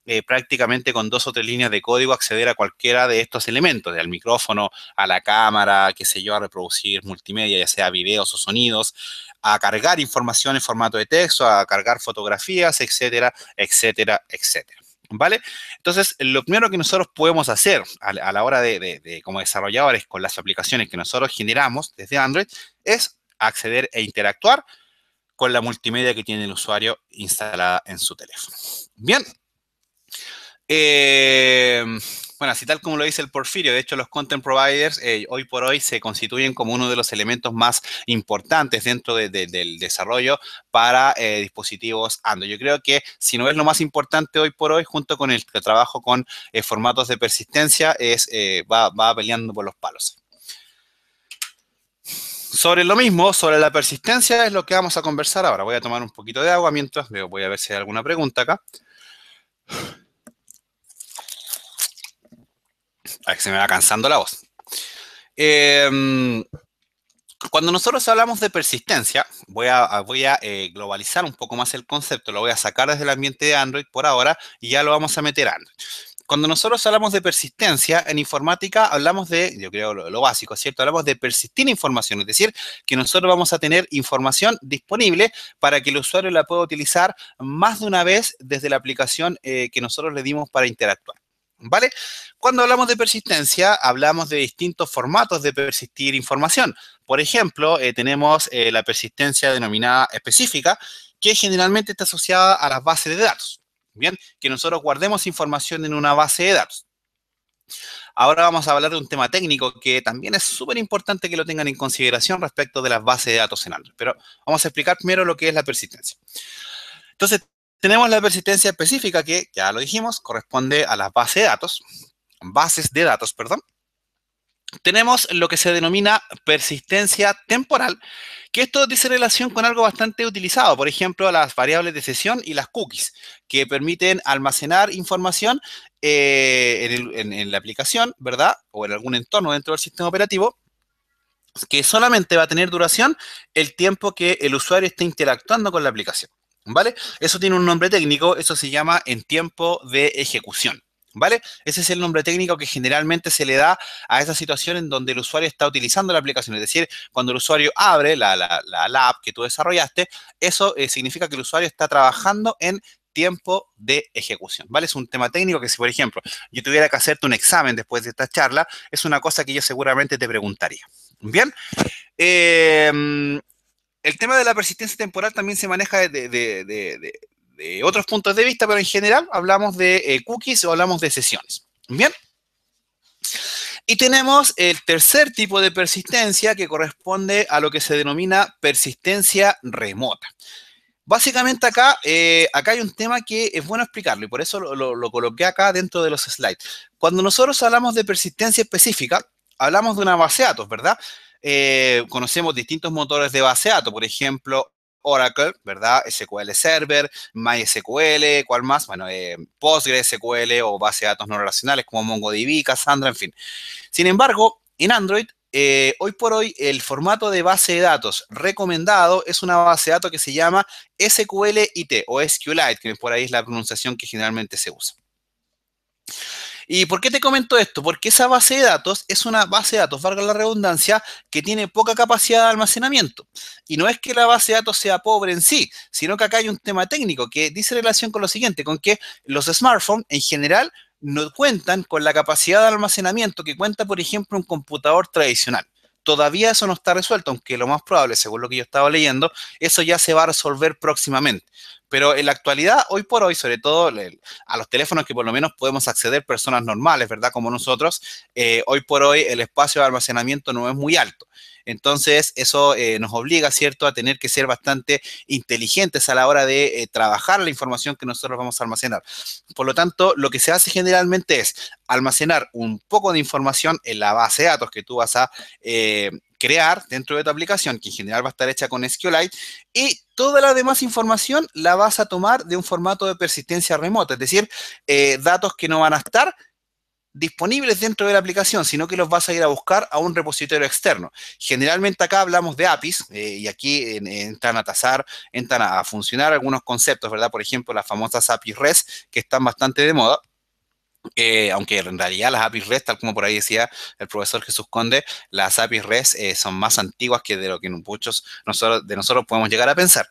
eh, prácticamente con dos o tres líneas de código acceder a cualquiera de estos elementos, al micrófono, a la cámara, qué sé yo, a reproducir multimedia, ya sea videos o sonidos, a cargar información en formato de texto, a cargar fotografías, etcétera, etcétera, etcétera. ¿Vale? Entonces, lo primero que nosotros podemos hacer a, la hora de, de, como desarrolladores, con las aplicaciones que nosotros generamos desde Android, es acceder e interactuar con la multimedia que tiene el usuario instalada en su teléfono. Bien, eh, bueno, así tal como lo dice el Porfirio, de hecho los content providers eh, hoy por hoy se constituyen como uno de los elementos más importantes dentro del desarrollo para eh, dispositivos Android. Yo creo que si no es lo más importante hoy por hoy, junto con el trabajo con formatos de persistencia, es, va, va peleando por los palos. Sobre lo mismo, sobre la persistencia es lo que vamos a conversar ahora. Voy a tomar un poquito de agua mientras veo, voy a ver si hay alguna pregunta acá. A se me va cansando la voz. Em, cuando nosotros hablamos de persistencia, voy a, eh, globalizar un poco más el concepto, lo voy a sacar desde el ambiente de Android por ahora y ya lo vamos a meter a Android. Cuando nosotros hablamos de persistencia en informática, hablamos de, yo creo, lo, básico, ¿cierto? Hablamos de persistir información, es decir, que nosotros vamos a tener información disponible para que el usuario la pueda utilizar más de una vez desde la aplicación eh, que nosotros le dimos para interactuar. ¿Vale? Cuando hablamos de persistencia, hablamos de distintos formatos de persistir información. Por ejemplo, eh, tenemos eh, la persistencia denominada específica, que generalmente está asociada a las bases de datos. Bien, que nosotros guardemos información en una base de datos. Ahora vamos a hablar de un tema técnico que también es súper importante que lo tengan en consideración respecto de las bases de datos en Android. Pero vamos a explicar primero lo que es la persistencia. Entonces, tenemos la persistencia específica que, ya lo dijimos, corresponde a las bases de datos, bases de datos, perdón. Tenemos lo que se denomina persistencia temporal, que esto dice relación con algo bastante utilizado, por ejemplo, las variables de sesión y las cookies, que permiten almacenar información eh, en, en la aplicación, ¿verdad? O en algún entorno dentro del sistema operativo, que solamente va a tener duración el tiempo que el usuario esté interactuando con la aplicación. ¿Vale? Eso tiene un nombre técnico, eso se llama en tiempo de ejecución. ¿Vale? Ese es el nombre técnico que generalmente se le da a esa situación en donde el usuario está utilizando la aplicación. Es decir, cuando el usuario abre la, app que tú desarrollaste, eso eh, significa que el usuario está trabajando en tiempo de ejecución, ¿vale? Es un tema técnico que si, por ejemplo, yo tuviera que hacerte un examen después de esta charla, es una cosa que yo seguramente te preguntaría. Bien, em, el tema de la persistencia temporal también se maneja de, otros puntos de vista, pero en general hablamos de eh, cookies o hablamos de sesiones. Bien. Y tenemos el tercer tipo de persistencia que corresponde a lo que se denomina persistencia remota. Básicamente acá, eh, acá hay un tema que es bueno explicarlo y por eso lo, lo coloqué acá dentro de los slides. Cuando nosotros hablamos de persistencia específica, hablamos de una base de datos, ¿verdad? Eh, conocemos distintos motores de base de datos por ejemplo, Oracle, ¿verdad? SQL Server, MySQL, ¿cuál más? Bueno, eh, PostgreSQL o base de datos no relacionales como MongoDB, Cassandra, en fin. Sin embargo, en Android, eh, hoy por hoy, el formato de base de datos recomendado es una base de datos que se llama SQLite o SQLite, que por ahí es la pronunciación que generalmente se usa. ¿Y por qué te comento esto? Porque esa base de datos es una base de datos, valga la redundancia, que tiene poca capacidad de almacenamiento. Y no es que la base de datos sea pobre en sí, sino que acá hay un tema técnico que dice relación con lo siguiente, con que los smartphones en general no cuentan con la capacidad de almacenamiento que cuenta, por ejemplo, un computador tradicional todavía eso no está resuelto, aunque lo más probable, según lo que yo estaba leyendo, eso ya se va a resolver próximamente pero en la actualidad, hoy por hoy, sobre todo a los teléfonos que por lo menos podemos acceder personas normales, ¿verdad? Como nosotros, eh, hoy por hoy el espacio de almacenamiento no es muy alto. Entonces, eso eh, nos obliga, ¿cierto?, a tener que ser bastante inteligentes a la hora de eh, trabajar la información que nosotros vamos a almacenar. Por lo tanto, lo que se hace generalmente es almacenar un poco de información en la base de datos que tú vas a crear dentro de tu aplicación, que en general va a estar hecha con SQLite, y toda la demás información la vas a tomar de un formato de persistencia remota, es decir, eh, datos que no van a estar disponibles dentro de la aplicación, sino que los vas a ir a buscar a un repositorio externo. Generalmente acá hablamos de APIs eh, y aquí entran a tasar, entran a funcionar algunos conceptos, ¿verdad? Por ejemplo, las famosas APIs REST que están bastante de moda eh, aunque en realidad las APIs REST, tal como por ahí decía el profesor Jesús Conde, las APIs REST eh, son más antiguas que de lo que muchos nosotros, de nosotros podemos llegar a pensar.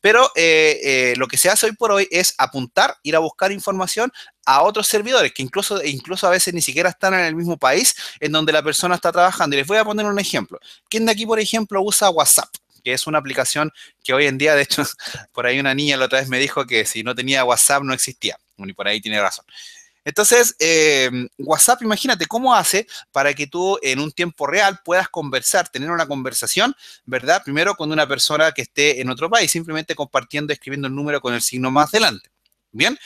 Pero eh, lo que se hace hoy por hoy es apuntar, ir a buscar información a otros servidores que incluso, e incluso a veces ni siquiera están en el mismo país en donde la persona está trabajando. Y les voy a poner un ejemplo. ¿Quién de aquí, por ejemplo, usa WhatsApp? que es una aplicación que hoy en día, de hecho, [LAUGHS] por ahí una niña la otra vez me dijo que si no tenía WhatsApp no existía. Y por ahí tiene razón. Entonces, eh, WhatsApp, imagínate cómo hace para que tú en un tiempo real puedas conversar, tener una conversación, ¿verdad? Primero con una persona que esté en otro país, simplemente compartiendo, escribiendo el número con el signo más adelante. Bien.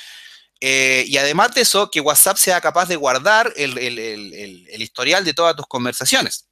Eh, y además de eso, que WhatsApp sea capaz de guardar el, el historial de todas tus conversaciones.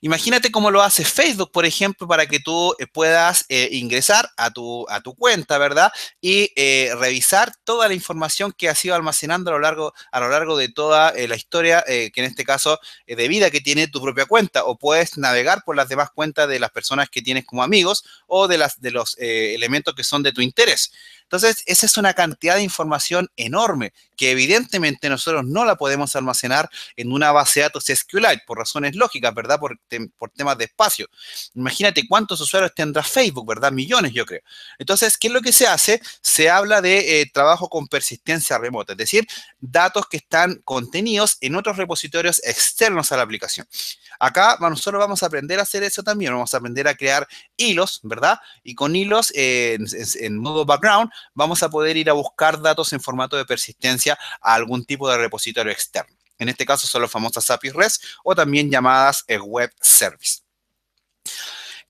Imagínate cómo lo hace Facebook, por ejemplo, para que tú eh, puedas eh, ingresar a tu, a tu cuenta, ¿verdad? Y eh, revisar toda la información que has ido almacenando a lo largo, a lo largo de toda la historia, que en este caso de vida que tiene tu propia cuenta, o puedes navegar por las demás cuentas de las personas que tienes como amigos o de, las, de los elementos que son de tu interés. Entonces, esa es una cantidad de información enorme que evidentemente nosotros no la podemos almacenar en una base de datos SQLite por razones lógicas, ¿verdad? Por, por temas de espacio. Imagínate cuántos usuarios tendrá Facebook, ¿verdad? Millones, yo creo. Entonces, ¿qué es lo que se hace? Se habla de eh, trabajo con persistencia remota, es decir, datos que están contenidos en otros repositorios externos a la aplicación. Acá nosotros vamos a aprender a hacer eso también, vamos a aprender a crear hilos, ¿verdad? Y con hilos eh, en, en modo background vamos a poder ir a buscar datos en formato de persistencia a algún tipo de repositorio externo. En este caso son las famosas APIs REST o también llamadas eh, web service.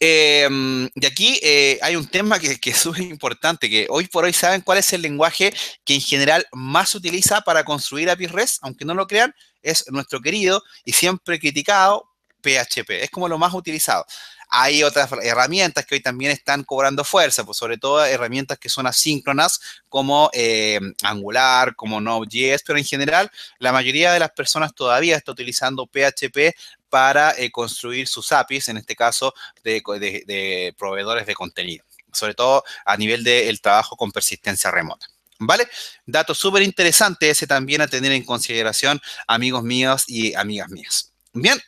Em, y aquí eh, hay un tema que, que es súper importante, que hoy por hoy saben cuál es el lenguaje que en general más utiliza para construir APIs REST, aunque no lo crean, es nuestro querido y siempre criticado PHP. Es como lo más utilizado. Hay otras herramientas que hoy también están cobrando fuerza, pues sobre todo herramientas que son asíncronas como eh, Angular, como Node.js, pero en general la mayoría de las personas todavía está utilizando PHP para eh, construir sus APIs, en este caso de, proveedores de contenido, sobre todo a nivel del trabajo con persistencia remota. ¿Vale? Dato súper interesante ese también a tener en consideración, amigos míos y amigas mías. Bien,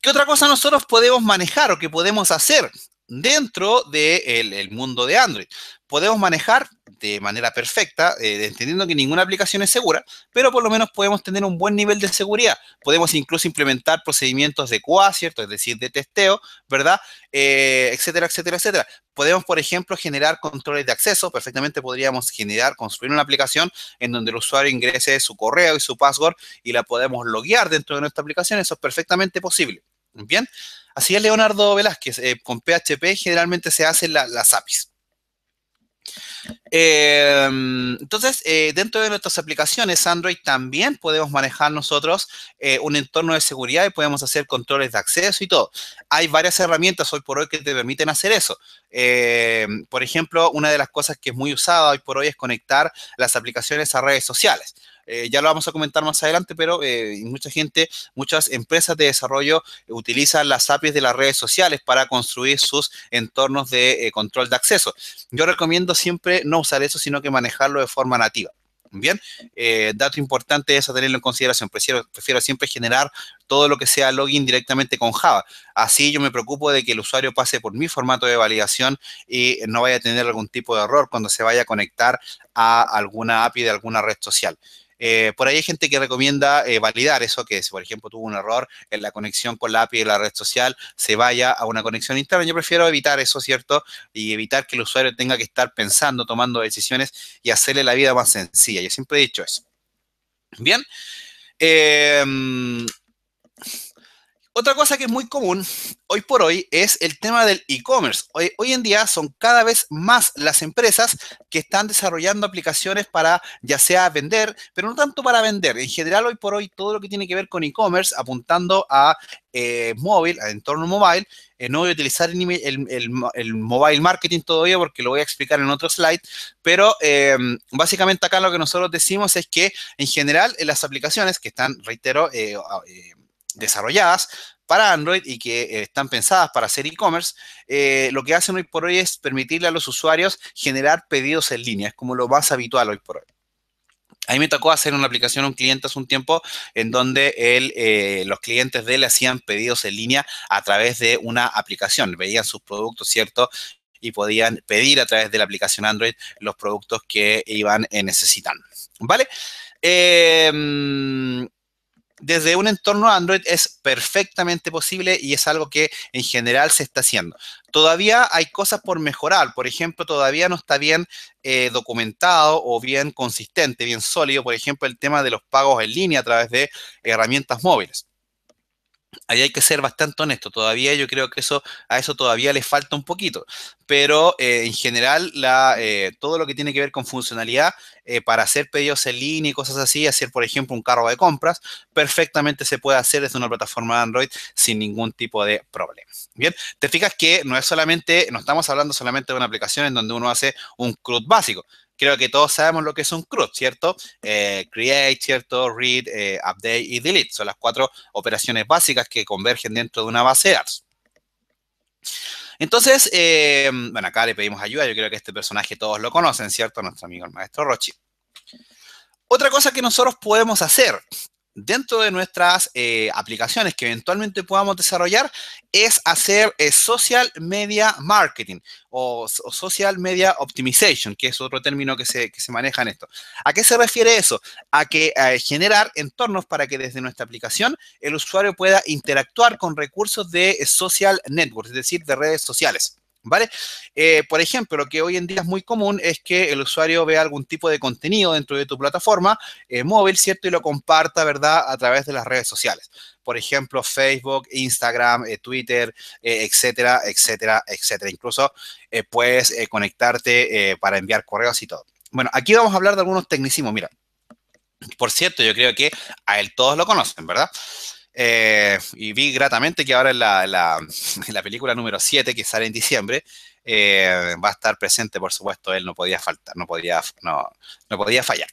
¿Qué otra cosa nosotros podemos manejar o que podemos hacer dentro del el, mundo de Android. Podemos manejar de manera perfecta, eh, entendiendo que ninguna aplicación es segura, pero por lo menos podemos tener un buen nivel de seguridad. Podemos incluso implementar procedimientos de QA, ¿cierto? Es decir, de testeo, ¿verdad? Eh, etcétera, etcétera, etcétera. Podemos, por ejemplo, generar controles de acceso. Perfectamente podríamos generar, construir una aplicación en donde el usuario ingrese su correo y su password y la podemos loguear dentro de nuestra aplicación. Eso es perfectamente posible. Bien, así es Leonardo Velázquez. Eh, con PHP generalmente se hacen las APIs. Em, entonces, eh, dentro de nuestras aplicaciones Android también podemos manejar nosotros eh, un entorno de seguridad y podemos hacer controles de acceso y todo. Hay varias herramientas hoy por hoy que te permiten hacer eso. Em, por ejemplo, una de las cosas que es muy usada hoy por hoy es conectar las aplicaciones a redes sociales. Eh, ya lo vamos a comentar más adelante, pero eh, mucha gente, muchas empresas de desarrollo utilizan las APIs de las redes sociales para construir sus entornos de eh, control de acceso. Yo recomiendo siempre no usar eso, sino que manejarlo de forma nativa. Bien, dato importante es tenerlo en consideración. prefiero, siempre generar todo lo que sea login directamente con Java. Así yo me preocupo de que el usuario pase por mi formato de validación y no vaya a tener algún tipo de error cuando se vaya a conectar a alguna API de alguna red social. Eh, por ahí hay gente que recomienda eh, validar eso, que si por ejemplo tuvo un error en la conexión con la API de la red social, se vaya a una conexión interna. Yo prefiero evitar eso, ¿cierto? Y evitar que el usuario tenga que estar pensando, tomando decisiones y hacerle la vida más sencilla. Yo siempre he dicho eso. Bien. Eh, otra cosa que es muy común hoy por hoy es el tema del e-commerce. Hoy, en día son cada vez más las empresas que están desarrollando aplicaciones para ya sea vender, pero no tanto para vender. En general, hoy por hoy todo lo que tiene que ver con e-commerce apuntando a eh, móvil, a entorno móvil, eh, no voy a utilizar el, el, mobile marketing todavía porque lo voy a explicar en otro slide, pero eh, básicamente acá lo que nosotros decimos es que en general las aplicaciones que están, reitero, ah, desarrolladas para Android y que eh, están pensadas para hacer e-commerce, eh, lo que hacen hoy por hoy es permitirle a los usuarios generar pedidos en línea, es como lo más habitual hoy por hoy. A mí me tocó hacer una aplicación a un cliente hace un tiempo en donde eh, los clientes de él hacían pedidos en línea a través de una aplicación. Veían sus productos, ¿cierto? Y podían pedir a través de la aplicación Android los productos que iban necesitando. ¿Vale? Eh, desde un entorno Android es perfectamente posible y es algo que en general se está haciendo. Todavía hay cosas por mejorar, por ejemplo, todavía no está bien eh, documentado o bien consistente, bien sólido, por ejemplo, el tema de los pagos en línea a través de herramientas móviles ahí hay que ser bastante honesto. Todavía yo creo que eso, a eso todavía le falta un poquito. Pero eh, en general, eh, todo lo que tiene que ver con funcionalidad eh, para hacer pedidos en línea y cosas así, hacer por ejemplo un cargo de compras, perfectamente se puede hacer desde una plataforma de Android sin ningún tipo de problema. Bien, te fijas que no es solamente, no estamos hablando solamente de una aplicación en donde uno hace un CRUD básico creo que todos sabemos lo que es un CRUD, ¿cierto? Eh, create, ¿cierto? Read, eh, update y delete. Son las cuatro operaciones básicas que convergen dentro de una base de datos. Entonces, eh, bueno, acá le pedimos ayuda. Yo creo que este personaje todos lo conocen, ¿cierto? Nuestro amigo el maestro Rochi. Otra cosa que nosotros podemos hacer dentro de nuestras eh, aplicaciones que eventualmente podamos desarrollar es hacer eh, social media marketing o, social media optimization, que es otro término que se, maneja en esto. ¿A qué se refiere eso? A que generar entornos para que desde nuestra aplicación el usuario pueda interactuar con recursos de social networks, es decir, de redes sociales. ¿Vale? Eh, por ejemplo, lo que hoy en día es muy común es que el usuario vea algún tipo de contenido dentro de tu plataforma eh, móvil, ¿cierto? Y lo comparta, ¿verdad? A través de las redes sociales. Por ejemplo, Facebook, Instagram, eh, Twitter, etcétera, etcétera, etcétera. Incluso puedes conectarte para enviar correos y todo. Bueno, aquí vamos a hablar de algunos tecnicismos. Mira, por cierto, yo creo que a él todos lo conocen, ¿verdad? Eh, y vi gratamente que ahora en la, película número 7, que sale en diciembre, eh, va a estar presente, por supuesto, él no podía faltar, no podía, no, no fallar.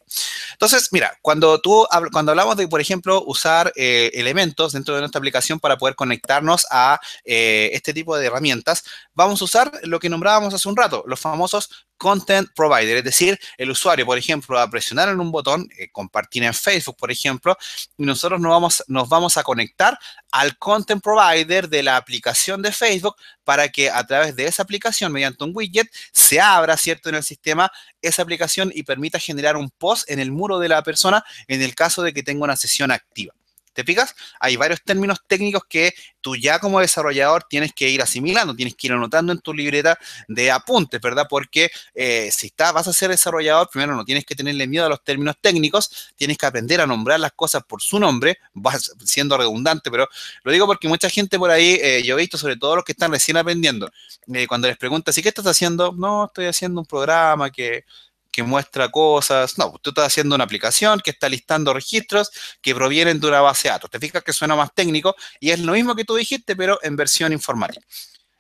Entonces, mira, cuando, tú, cuando hablamos de, por ejemplo, usar eh, elementos dentro de nuestra aplicación para poder conectarnos a este tipo de herramientas, vamos a usar lo que nombrábamos hace un rato, los famosos content provider, es decir, el usuario, por ejemplo, va a presionar en un botón, eh, compartir en Facebook, por ejemplo, y nosotros vamos, nos vamos a conectar al content provider de la aplicación de Facebook para que a través de esa aplicación, mediante un widget, se abra, ¿cierto?, en el sistema esa aplicación y permita generar un post en el muro de la persona en el caso de que tenga una sesión activa. ¿Te picas, Hay varios términos técnicos que tú ya como desarrollador tienes que ir asimilando, tienes que ir anotando en tu libreta de apuntes, ¿verdad? Porque eh, si vas a ser desarrollador, primero no tienes que tenerle miedo a los términos técnicos, tienes que aprender a nombrar las cosas por su nombre, vas siendo redundante, pero lo digo porque mucha gente por ahí, eh, yo he visto sobre todo los que están recién aprendiendo, eh, cuando les preguntas, ¿y qué estás haciendo? No, estoy haciendo un programa que que muestra cosas. No, tú estás haciendo una aplicación que está listando registros que provienen de una base de datos. Te fijas que suena más técnico y es lo mismo que tú dijiste, pero en versión informática.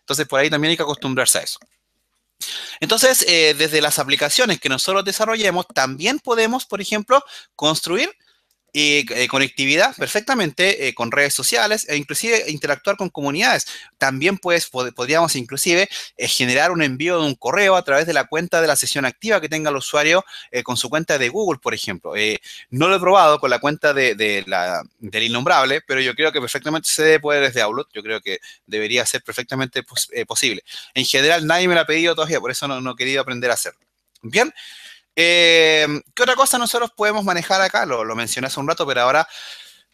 Entonces, por ahí también hay que acostumbrarse a eso. Entonces, eh, desde las aplicaciones que nosotros desarrollemos, también podemos, por ejemplo, construir y eh, conectividad perfectamente eh, con redes sociales e inclusive interactuar con comunidades. También pues, podríamos inclusive eh, generar un envío de un correo a través de la cuenta de la sesión activa que tenga el usuario con su cuenta de Google, por ejemplo. no lo he probado con la cuenta de, la, del innombrable, pero yo creo que perfectamente se debe poder desde Outlook. Yo creo que debería ser perfectamente posible. En general nadie me la ha pedido todavía, por eso no, no he querido aprender a hacerlo. Bien, eh, ¿Qué otra cosa nosotros podemos manejar acá? Lo, lo mencioné hace un rato, pero ahora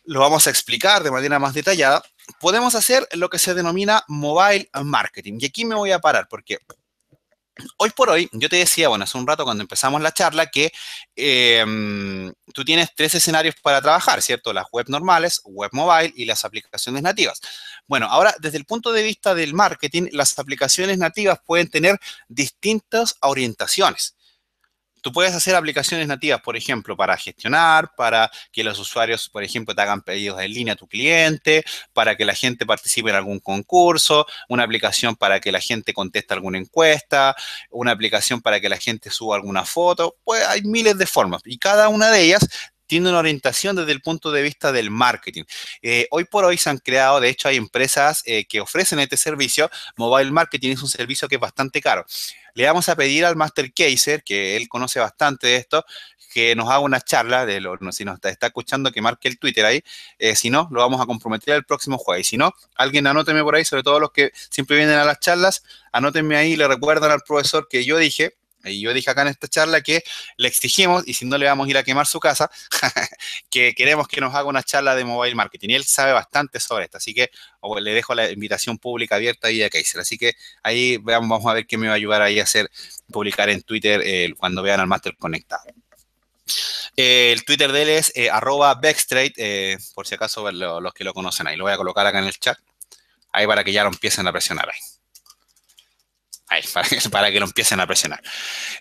lo vamos a explicar de manera más detallada. Podemos hacer lo que se denomina mobile marketing. Y aquí me voy a parar porque hoy por hoy, yo te decía, bueno, hace un rato cuando empezamos la charla, que em, tú tienes tres escenarios para trabajar, ¿cierto? Las web normales, web mobile y las aplicaciones nativas. Bueno, ahora, desde el punto de vista del marketing, las aplicaciones nativas pueden tener distintas orientaciones. Tú puedes hacer aplicaciones nativas, por ejemplo, para gestionar, para que los usuarios, por ejemplo, te hagan pedidos en línea a tu cliente, para que la gente participe en algún concurso, una aplicación para que la gente conteste alguna encuesta, una aplicación para que la gente suba alguna foto. Pues hay miles de formas y cada una de ellas tiene una orientación desde el punto de vista del marketing. Eh, hoy por hoy se han creado, de hecho hay empresas eh, que ofrecen este servicio. Mobile Marketing es un servicio que es bastante caro. Le vamos a pedir al Master Kaiser, que él conoce bastante de esto, que nos haga una charla de lo, si nos está, escuchando, que marque el Twitter ahí. Eh, si no, lo vamos a comprometer el próximo jueves. Si no, alguien anóteme por ahí, sobre todo los que siempre vienen a las charlas, anótenme ahí y le recuerdan al profesor que yo dije y yo dije acá en esta charla que le exigimos, y si no le vamos a ir a quemar su casa, [LAUGHS] que queremos que nos haga una charla de mobile marketing. Y él sabe bastante sobre esto, así que le dejo la invitación pública abierta ahí a Kaiser. Así que ahí vamos a ver qué me va a ayudar ahí a hacer, publicar en Twitter eh, cuando vean al máster conectado. Eh, el Twitter de él es eh, arroba por si acaso los que lo conocen ahí. Lo voy a colocar acá en el chat, ahí para que ya lo empiecen a presionar ahí. [LAUGHS] para, que, lo empiecen a presionar.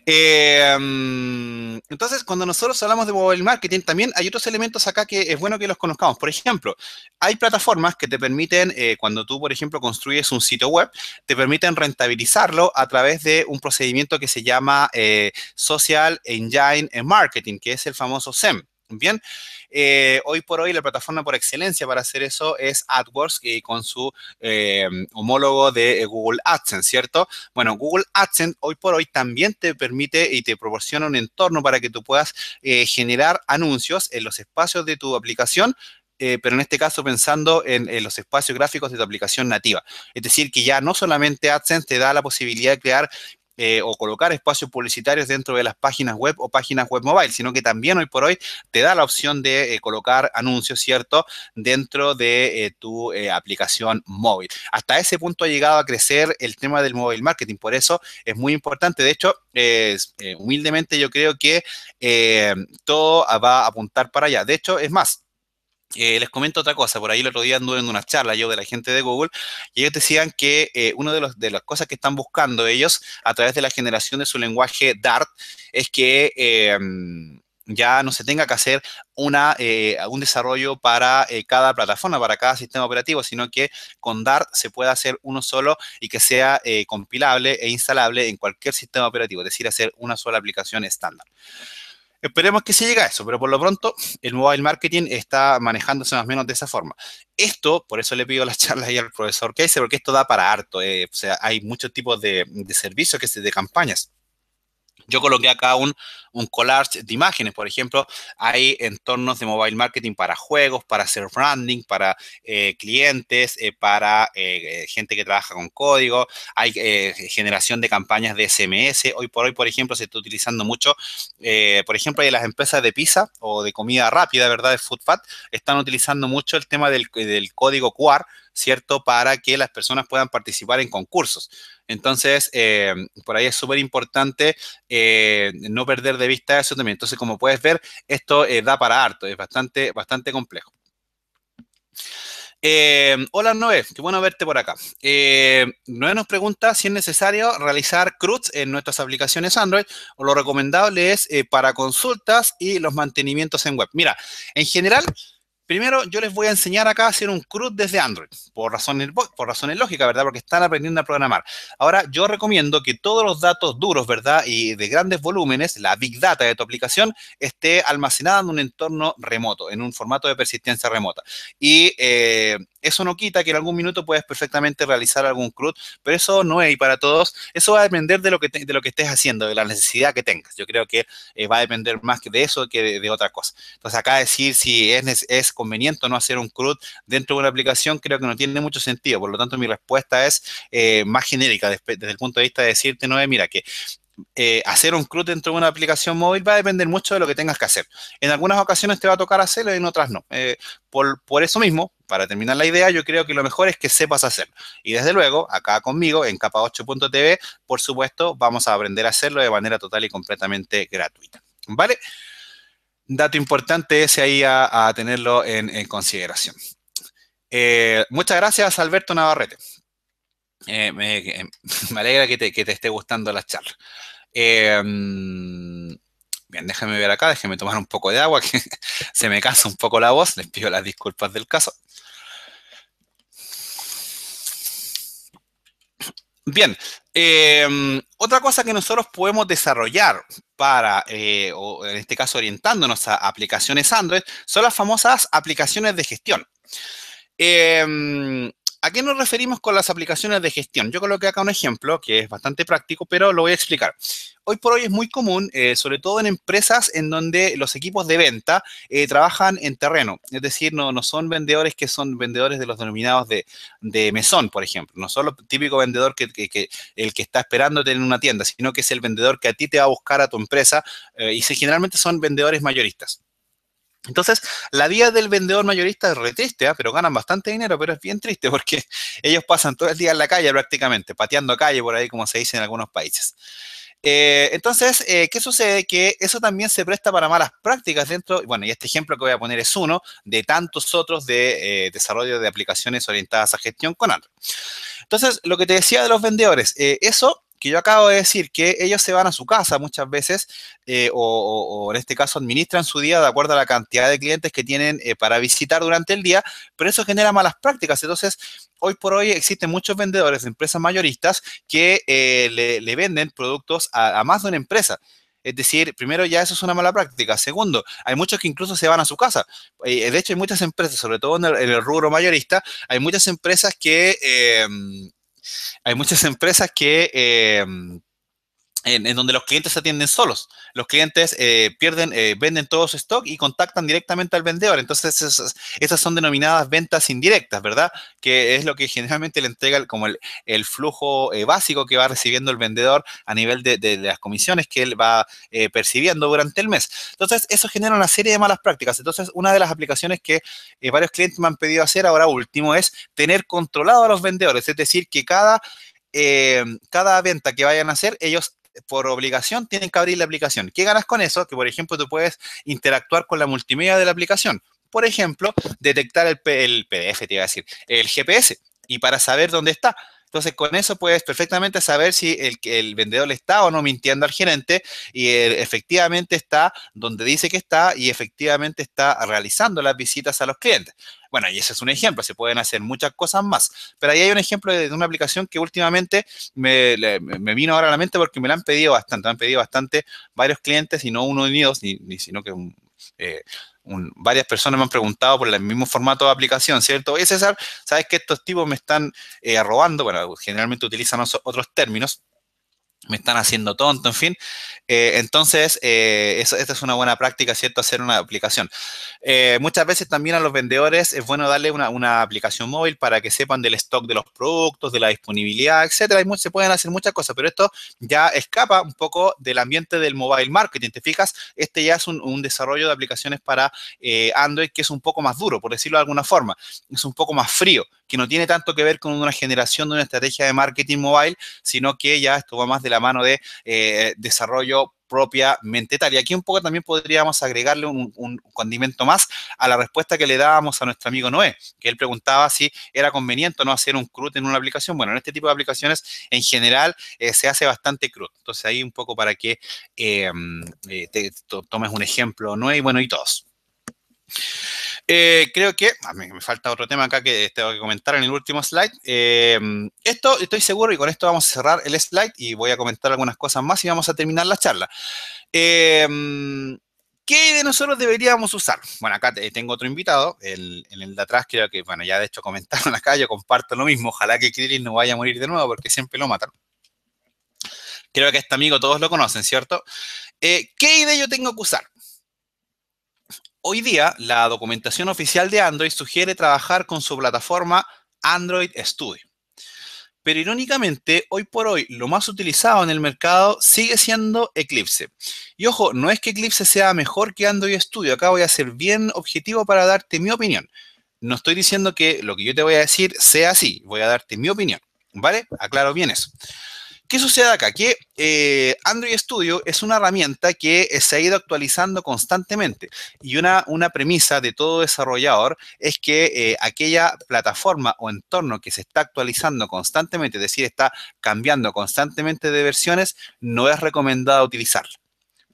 Eh, mm, entonces, cuando nosotros hablamos de mobile marketing, también hay otros elementos acá que es bueno que los conozcamos. Por ejemplo, hay plataformas que te permiten, eh, cuando tú, por ejemplo, construyes un sitio web, te permiten rentabilizarlo a través de un procedimiento que se llama eh, Social Engine Marketing, que es el famoso SEM. Bien, eh, hoy por hoy la plataforma por excelencia para hacer eso es AdWords y con su eh, homólogo de eh, Google AdSense, ¿cierto? Bueno, Google AdSense hoy por hoy también te permite y te proporciona un entorno para que tú puedas generar anuncios en los espacios de tu aplicación pero en este caso pensando en, en, los espacios gráficos de tu aplicación nativa. Es decir, que ya no solamente AdSense te da la posibilidad de crear eh, o colocar espacios publicitarios dentro de las páginas web o páginas web mobile, sino que también hoy por hoy te da la opción de eh, colocar anuncios, ¿cierto?, dentro de eh, tu aplicación móvil. Hasta ese punto ha llegado a crecer el tema del mobile marketing, por eso es muy importante. De hecho, humildemente yo creo que todo va a apuntar para allá. De hecho, es más, eh, les comento otra cosa, por ahí el otro día anduve en una charla yo de la gente de Google y ellos decían que eh, una de, de, las cosas que están buscando ellos a través de la generación de su lenguaje Dart es que eh, ya no se tenga que hacer una, un desarrollo para cada plataforma, para cada sistema operativo, sino que con Dart se pueda hacer uno solo y que sea compilable e instalable en cualquier sistema operativo, es decir, hacer una sola aplicación estándar. Esperemos que se llegue a eso, pero por lo pronto el mobile marketing está manejándose más o menos de esa forma. Esto, por eso le pido las [LAUGHS] charlas ahí al profesor Keiser, porque esto da para harto. Eh, o sea, hay muchos tipos de, de servicios que se, de campañas. Yo coloqué acá un, collage de imágenes, por ejemplo, hay entornos de mobile marketing para juegos, para hacer branding, para eh, clientes, eh, para eh, gente que trabaja con código, hay generación de campañas de SMS. Hoy por hoy, por ejemplo, se está utilizando mucho, por ejemplo, hay las empresas de pizza o de comida rápida, ¿verdad? De food están utilizando mucho el tema del, del código QR ¿cierto? Para que las personas puedan participar en concursos. Entonces, eh, por ahí es súper importante eh, no perder de vista eso también. Entonces, como puedes ver, esto eh, da para harto, es bastante, bastante complejo. hola Noé, qué bueno verte por acá. Noé nos pregunta si es necesario realizar CRUDs en nuestras aplicaciones Android o lo recomendable es para consultas y los mantenimientos en web. Mira, en general, Primero, yo les voy a enseñar acá a hacer un CRUD desde Android, por razones, por lógicas, ¿verdad? Porque están aprendiendo a programar. Ahora, yo recomiendo que todos los datos duros, ¿verdad? Y de grandes volúmenes, la Big Data de tu aplicación, esté almacenada en un entorno remoto, en un formato de persistencia remota. Y eh, eso no quita que en algún minuto puedes perfectamente realizar algún CRUD, pero eso no es y para todos. Eso va a depender de lo que, lo que estés haciendo, de la necesidad que tengas. Yo creo que eh, va a depender más de eso que de, otra cosa. Entonces, acá decir si es, es conveniente o no hacer un CRUD dentro de una aplicación creo que no tiene mucho sentido. Por lo tanto, mi respuesta es eh, más genérica desde, desde el punto de vista de decirte, no, mira, que eh, hacer un CRUD dentro de una aplicación móvil va a depender mucho de lo que tengas que hacer. En algunas ocasiones te va a tocar hacerlo y en otras no. Eh, por, eso mismo, para terminar la idea, yo creo que lo mejor es que sepas hacerlo. Y desde luego, acá conmigo, en capa8.tv, por supuesto, vamos a aprender a hacerlo de manera total y completamente gratuita. ¿Vale? Dato importante ese ahí a, tenerlo en, consideración. Eh, muchas gracias, Alberto Navarrete. Eh, [LAUGHS] me, alegra que te, esté gustando la charla. Em, bien, déjame ver acá, déjame tomar un poco de agua, [LAUGHS] que se me cansa un poco la voz, les pido las disculpas del caso. Bien, em, otra cosa que nosotros podemos desarrollar para, eh, en este caso orientándonos a aplicaciones Android, son las famosas aplicaciones de gestión. Eh, ¿A qué nos referimos con las aplicaciones de gestión? Yo coloqué acá un ejemplo que es bastante práctico, pero lo voy a explicar. Hoy por hoy es muy común, eh, sobre todo en empresas en donde los equipos de venta eh, trabajan en terreno. Es decir, no, son vendedores que son vendedores de los denominados de, mesón, por ejemplo. No son el típico vendedor que, el que está esperándote en una tienda, sino que es el vendedor que a ti te va a buscar a tu empresa eh, y generalmente son vendedores mayoristas. Entonces, la vida del vendedor mayorista es re triste, ¿ah? pero ganan bastante dinero, pero es bien triste porque [LAUGHS] ellos pasan todo el día en la calle prácticamente, pateando calle por ahí, como se dice en algunos países. Eh, entonces, eh, ¿qué sucede? Que eso también se presta para malas prácticas dentro, bueno, y este ejemplo que voy a poner es uno de tantos otros de eh, desarrollo de aplicaciones orientadas a gestión con Android. Entonces, lo que te decía de los vendedores, eso que yo acabo de decir, que ellos se van a su casa muchas veces, eh, o, en este caso administran su día de acuerdo a la cantidad de clientes que tienen eh, para visitar durante el día, pero eso genera malas prácticas. Entonces, hoy por hoy existen muchos vendedores de empresas mayoristas que eh, le, venden productos a, más de una empresa. Es decir, primero ya eso es una mala práctica. Segundo, hay muchos que incluso se van a su casa. de hecho, hay muchas empresas, sobre todo en el, rubro mayorista, hay muchas empresas que em, hay muchas empresas que em, en, donde los clientes se atienden solos. Los clientes eh, pierden, eh, venden todo su stock y contactan directamente al vendedor. Entonces, esas, son denominadas ventas indirectas, ¿verdad? Que es lo que generalmente le entrega como el, flujo eh, básico que va recibiendo el vendedor a nivel de, las comisiones que él va percibiendo durante el mes. Entonces, eso genera una serie de malas prácticas. Entonces, una de las aplicaciones que varios clientes me han pedido hacer ahora último es tener controlado a los vendedores, es decir, que cada... cada venta que vayan a hacer, ellos por obligación tienen que abrir la aplicación. ¿Qué ganas con eso? Que, por ejemplo, tú puedes interactuar con la multimedia de la aplicación. Por ejemplo, detectar el, PDF, te iba a decir, el GPS y para saber dónde está. Entonces, con eso puedes perfectamente saber si el, el vendedor le está o no mintiendo al gerente y eh, efectivamente está donde dice que está y efectivamente está realizando las visitas a los clientes. Bueno, y ese es un ejemplo, se pueden hacer muchas cosas más. Pero ahí hay un ejemplo de una aplicación que últimamente me, vino ahora a la mente porque me la han pedido bastante, me han pedido bastante varios clientes y no uno ni dos, ni, sino que eh, varias personas me han preguntado por el mismo formato de aplicación, ¿cierto? Oye, César, ¿sabes que estos tipos me están eh, robando? Bueno, generalmente utilizan otros términos me están haciendo tonto, en fin. Eh, entonces, eh, esta es una buena práctica, ¿cierto? Hacer una aplicación. Eh, muchas veces también a los vendedores es bueno darle una, aplicación móvil para que sepan del stock de los productos, de la disponibilidad, etcétera. se pueden hacer muchas cosas, pero esto ya escapa un poco del ambiente del mobile marketing. ¿Te fijas? Este ya es un, un desarrollo de aplicaciones para Android que es un poco más duro, por decirlo de alguna forma. Es un poco más frío, que no tiene tanto que ver con una generación de una estrategia de marketing mobile, sino que ya esto va más de la mano de eh, desarrollo propiamente tal. Y aquí un poco también podríamos agregarle un, condimento más a la respuesta que le dábamos a nuestro amigo Noé, que él preguntaba si era conveniente o no hacer un CRUD en una aplicación. Bueno, en este tipo de aplicaciones en general eh, se hace bastante CRUD. Entonces ahí un poco para que eh, tomes un ejemplo, Noé, y bueno, y todos. Eh, creo que, me, falta otro tema acá que tengo que comentar en el último slide. Eh, esto estoy seguro y con esto vamos a cerrar el slide y voy a comentar algunas cosas más y vamos a terminar la charla. Eh, ¿Qué de nosotros deberíamos usar? Bueno, acá tengo otro invitado, el, en el de atrás creo que, bueno, ya de hecho comentaron acá, yo comparto lo mismo, ojalá que Kirill no vaya a morir de nuevo porque siempre lo matan. Creo que este amigo todos lo conocen, ¿cierto? ¿Qué idea yo tengo que usar? hoy día la documentación oficial de Android sugiere trabajar con su plataforma Android Studio. Pero irónicamente, hoy por hoy lo más utilizado en el mercado sigue siendo Eclipse. Y ojo, no es que Eclipse sea mejor que Android Studio, acá voy a ser bien objetivo para darte mi opinión. No estoy diciendo que lo que yo te voy a decir sea así, voy a darte mi opinión, ¿vale? Aclaro bien eso. ¿Qué sucede acá? Que eh, Android Studio es una herramienta que eh, se ha ido actualizando constantemente y una, premisa de todo desarrollador es que eh, aquella plataforma o entorno que se está actualizando constantemente, es decir, está cambiando constantemente de versiones, no es recomendado utilizarla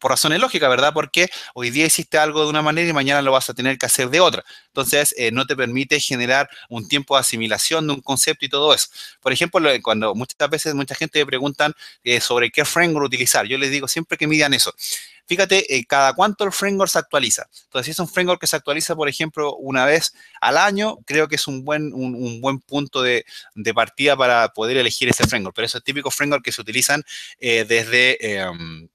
por razones lógicas, ¿verdad? Porque hoy día hiciste algo de una manera y mañana lo vas a tener que hacer de otra. Entonces, eh, no te permite generar un tiempo de asimilación de un concepto y todo eso. Por ejemplo, cuando muchas veces mucha gente me preguntan eh, sobre qué framework utilizar, yo les digo siempre que midan eso fíjate eh, cada cuánto el framework se actualiza. Entonces, si es un framework que se actualiza, por ejemplo, una vez al año, creo que es un buen, un, buen punto de, partida para poder elegir ese framework. Pero esos típicos framework que se utilizan desde... Em,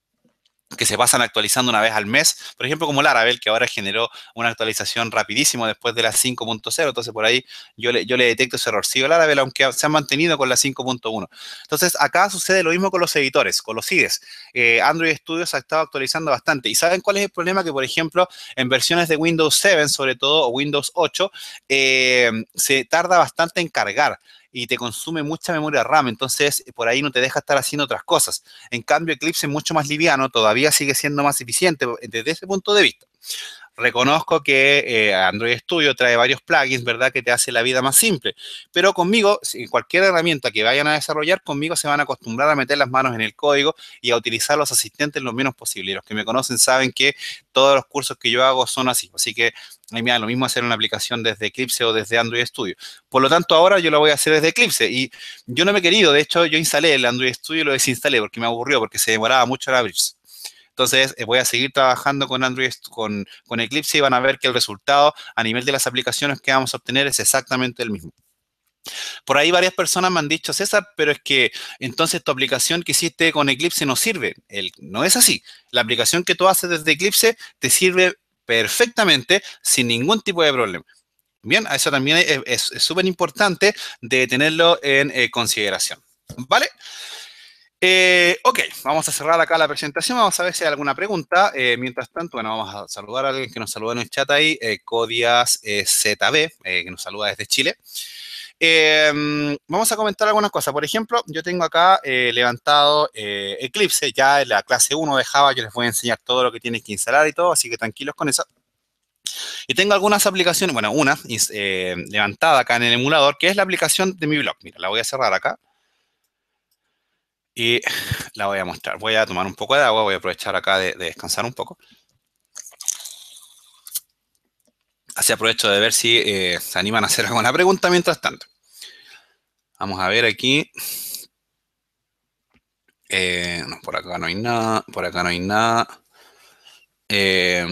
que se pasan actualizando una vez al mes, por ejemplo como Laravel, que ahora generó una actualización rapidísimo después de la 5.0, entonces por ahí yo le, yo le detecto ese error. la Laravel, aunque se ha mantenido con la 5.1. Entonces acá sucede lo mismo con los editores, con los IDEs. Eh, Android Studios ha estado actualizando bastante. ¿Y saben cuál es el problema? Que por ejemplo en versiones de Windows 7 sobre todo, o Windows 8, eh, se tarda bastante en cargar y te consume mucha memoria RAM, entonces eh, por ahí no te deja estar haciendo otras cosas. En cambio, Eclipse es mucho más liviano, todavía sigue siendo más eficiente desde ese punto de vista. Reconozco que eh, Android Studio trae varios plugins, ¿verdad? Que te hace la vida más simple. Pero conmigo, cualquier herramienta que vayan a desarrollar, conmigo se van a acostumbrar a meter las manos en el código y a utilizar los asistentes lo menos posible. Los que me conocen saben que todos los cursos que yo hago son así. Así que mí me da lo mismo hacer una aplicación desde Eclipse o desde Android Studio. Por lo tanto, ahora yo lo voy a hacer desde Eclipse. Y yo no me he querido, de hecho, yo instalé el Android Studio y lo desinstalé porque me aburrió, porque se demoraba mucho en abrirse. Entonces eh, voy a seguir trabajando con Android, con, Eclipse y van a ver que el resultado a nivel de las aplicaciones que vamos a obtener es exactamente el mismo. Por ahí varias personas me han dicho, César, pero es que entonces tu aplicación que hiciste con Eclipse no sirve. El, no es así. La aplicación que tú haces desde Eclipse te sirve perfectamente sin ningún tipo de problema. Bien, eso también es súper importante de tenerlo en eh, consideración. ¿Vale? Eh, ok, vamos a cerrar acá la presentación. Vamos a ver si hay alguna pregunta. Eh, mientras tanto, bueno, vamos a saludar a alguien que nos saluda en el chat ahí, eh, Codias eh, ZB, que nos saluda desde Chile. vamos a comentar algunas cosas. Por ejemplo, yo tengo acá levantado Eclipse, ya en la clase 1 de Java. Yo les voy a enseñar todo lo que tienen que instalar y todo, así que tranquilos con eso. Y tengo algunas aplicaciones, bueno, una levantada acá en el emulador, que es la aplicación de mi blog. Mira, la voy a cerrar acá y [SIGHS] la voy a mostrar. Voy a tomar un poco de agua, voy a aprovechar acá de, descansar un poco. Así aprovecho de ver si eh, se animan a hacer [LAUGHS] alguna pregunta mientras tanto. Vamos a ver aquí. Eh, por acá no hay nada, por acá no hay nada. Eh,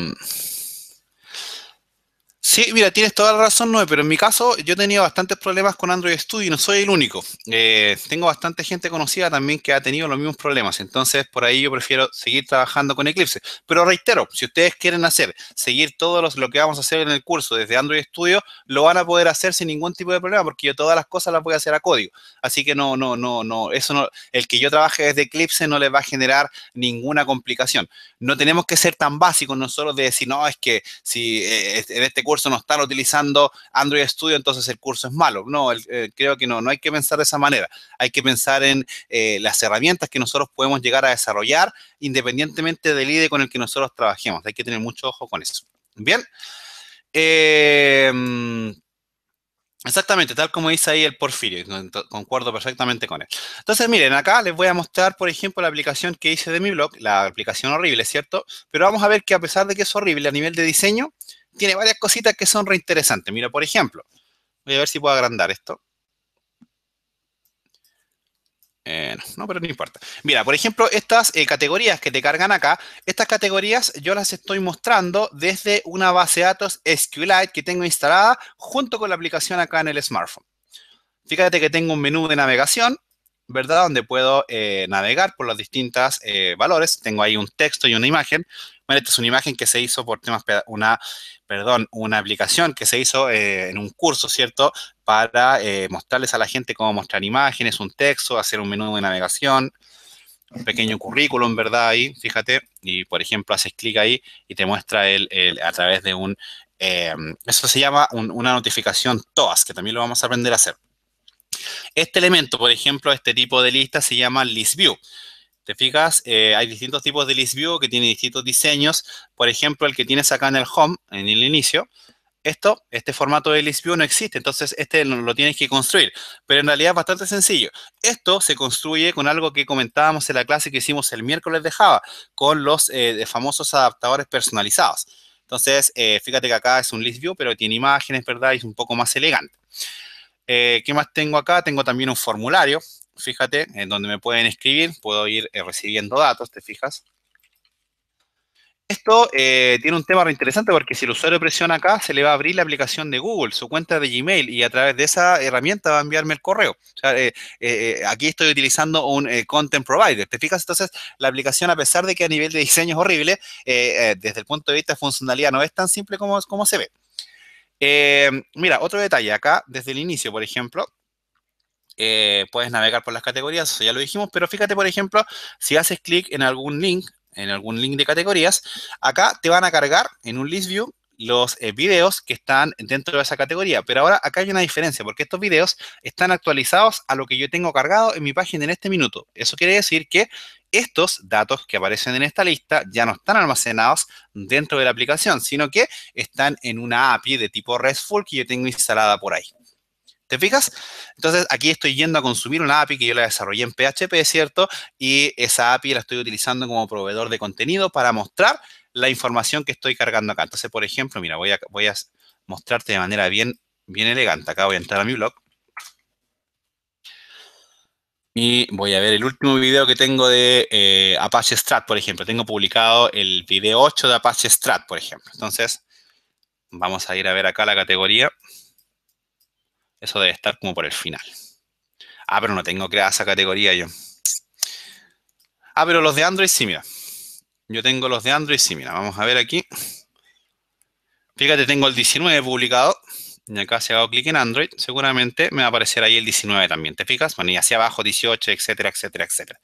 Sí, mira, tienes toda la razón, Noé, pero en mi caso yo he tenido bastantes problemas con Android Studio y no soy el único. Eh, tengo bastante gente conocida también que ha tenido los mismos problemas, entonces por ahí yo prefiero seguir trabajando con Eclipse. Pero reitero, si ustedes quieren hacer, seguir todo los, lo que vamos a hacer en el curso desde Android Studio, lo van a poder hacer sin ningún tipo de problema, porque yo todas las cosas las voy a hacer a código. Así que no, no, no, no, eso no, el que yo trabaje desde Eclipse no les va a generar ninguna complicación. No tenemos que ser tan básicos nosotros de decir, no, es que si eh, en este curso no están utilizando Android Studio, entonces el curso es malo. No, eh, creo que no, no hay que pensar de esa manera. Hay que pensar en eh, las herramientas que nosotros podemos llegar a desarrollar independientemente del IDE con el que nosotros trabajemos. Hay que tener mucho ojo con eso. Bien. Em, exactamente, tal como dice ahí el Porfirio, concuerdo perfectamente con él. Entonces, miren, acá les voy a mostrar, por ejemplo, la aplicación que hice de mi blog, la aplicación horrible, ¿cierto? Pero vamos a ver que a pesar de que es horrible a nivel de diseño, tiene varias cositas que son reinteresantes. Mira, por ejemplo, voy a ver si puedo agrandar esto. Eh, no, pero no importa. Mira, por ejemplo, estas eh, categorías que te cargan acá, estas categorías yo las estoy mostrando desde una base de datos SQLite que tengo instalada junto con la aplicación acá en el smartphone. Fíjate que tengo un menú de navegación, ¿verdad? Donde puedo eh, navegar por los distintos valores. Tengo ahí un texto y una imagen. Bueno, esta es una imagen que se hizo por temas, una perdón, una aplicación que se hizo eh, en un curso, ¿cierto? Para eh, mostrarles a la gente cómo mostrar imágenes, un texto, hacer un menú de navegación, un pequeño currículum, ¿verdad? Ahí, fíjate, y por ejemplo, haces clic ahí y te muestra el, a través de un, em, eso se llama una notificación TOAS, que también lo vamos a aprender a hacer. Este elemento, por ejemplo, este tipo de lista se llama list view. Te fijas, eh, hay distintos tipos de ListView que tienen distintos diseños. Por ejemplo, el que tienes acá en el home, en el inicio, esto, este formato de ListView no existe, entonces este lo tienes que construir. Pero en realidad es bastante sencillo. Esto se construye con algo que comentábamos en la clase que hicimos el miércoles de Java, con los eh, famosos adaptadores personalizados. Entonces, eh, fíjate que acá es un ListView, pero tiene imágenes, ¿verdad? Y es un poco más elegante. ¿Qué más tengo acá? Tengo también un formulario fíjate, en donde me pueden escribir, puedo ir eh, recibiendo datos, ¿te fijas? Esto eh, tiene un tema interesante porque si el usuario presiona acá, se le va a abrir la aplicación de Google, su cuenta de Gmail, y a través de esa herramienta va a enviarme el correo. Eh, aquí estoy utilizando un content provider. ¿Te fijas? Entonces, la aplicación, a pesar de que a nivel de diseño es horrible, desde el punto de vista de funcionalidad no es tan simple como, como se ve. mira, otro detalle acá, desde el inicio, por ejemplo, eh, puedes navegar por las categorías, eso ya lo dijimos, pero fíjate, por ejemplo, si haces clic en algún link, en algún link de categorías, acá te van a cargar en un list view los eh, videos que están dentro de esa categoría. Pero ahora acá hay una diferencia, porque estos videos están actualizados a lo que yo tengo cargado en mi página en este minuto. Eso quiere decir que estos datos que aparecen en esta lista ya no están almacenados dentro de la aplicación, sino que están en una API de tipo RESTful que yo tengo instalada por ahí. ¿Te fijas? Entonces aquí estoy yendo a consumir una API que yo la desarrollé en PHP, ¿cierto? Y esa API la estoy utilizando como proveedor de contenido para mostrar la información que estoy cargando acá. Entonces, por ejemplo, mira, voy a, voy a mostrarte de manera bien, bien elegante. Acá voy a entrar a mi blog. Y voy a ver el último video que tengo de eh, Apache Strat, por ejemplo. Tengo publicado el video 8 de Apache Strat, por ejemplo. Entonces, vamos a ir a ver acá la categoría. Eso debe estar como por el final. Ah, pero no tengo creada esa categoría yo. Ah, pero los de Android sí, mira. Yo tengo los de Android sí, mira. Vamos a ver aquí. Fíjate, tengo el 19 publicado. Y acá si hago clic en Android, seguramente me va a aparecer ahí el 19 también. ¿Te fijas? Bueno, y hacia abajo 18, etcétera, etcétera, etcétera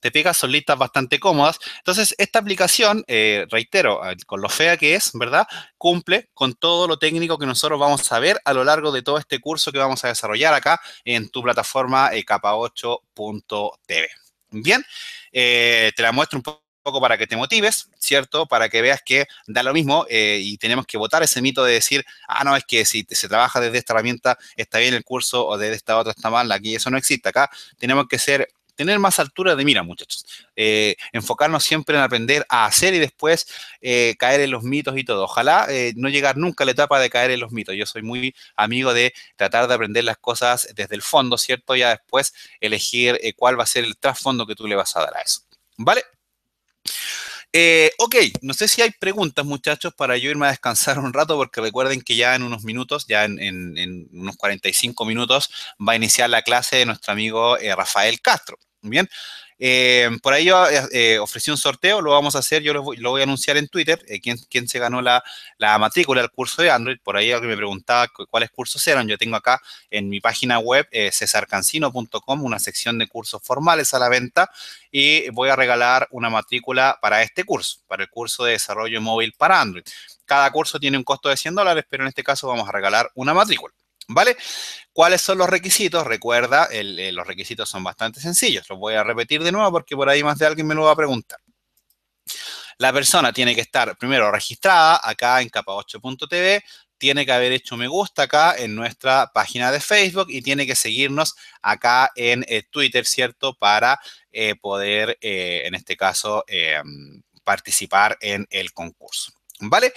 te son listas bastante cómodas. Entonces, esta aplicación, eh, reitero, eh, con lo fea que es, ¿verdad? Cumple con todo lo técnico que nosotros vamos a ver a lo largo de todo este curso que vamos a desarrollar acá en tu plataforma eh, capa8.tv. Bien, te la muestro un poco para que te motives, ¿cierto? Para que veas que da lo mismo y tenemos que votar ese mito de decir, ah, no, es que si se trabaja desde esta herramienta está bien el curso o desde esta otra está mal, aquí eso no existe. Acá tenemos que ser tener más altura de mira, muchachos. Eh, enfocarnos siempre en aprender a hacer y después eh, caer en los mitos y todo. Ojalá eh, no llegar nunca a la etapa de caer en los mitos. Yo soy muy amigo de tratar de aprender las cosas desde el fondo, ¿cierto? Ya después elegir cuál va a ser el trasfondo que tú le vas a dar a eso. ¿Vale? Eh, ok, no sé si hay preguntas, muchachos, para yo irme a descansar un rato, porque recuerden que ya en unos minutos, ya en, unos 45 minutos, va a iniciar la clase de nuestro amigo eh, Rafael Castro. Bien, eh, por ahí yo eh, eh, ofrecí un sorteo, lo vamos a hacer, yo lo voy, a anunciar en Twitter, quién, se ganó la, la matrícula del curso de Android. Por ahí alguien me preguntaba cuáles cursos eran. Yo tengo acá en mi página web, cesarcancino.com, una sección de cursos formales a la venta y voy a regalar una matrícula para este curso, para el curso de desarrollo móvil para Android. Cada curso tiene un costo de 100 dólares, pero en este caso vamos a regalar una matrícula. ¿Vale? ¿Cuáles son los requisitos? Recuerda, eh, los requisitos son bastante sencillos. Los voy a repetir de nuevo porque por ahí más de alguien me lo va a preguntar. La persona tiene que estar primero registrada acá en capa8.tv, tiene que haber hecho me gusta acá en nuestra página de Facebook y tiene que seguirnos acá en eh, Twitter, ¿cierto? Para eh, poder, en este caso, participar en el concurso. ¿Vale?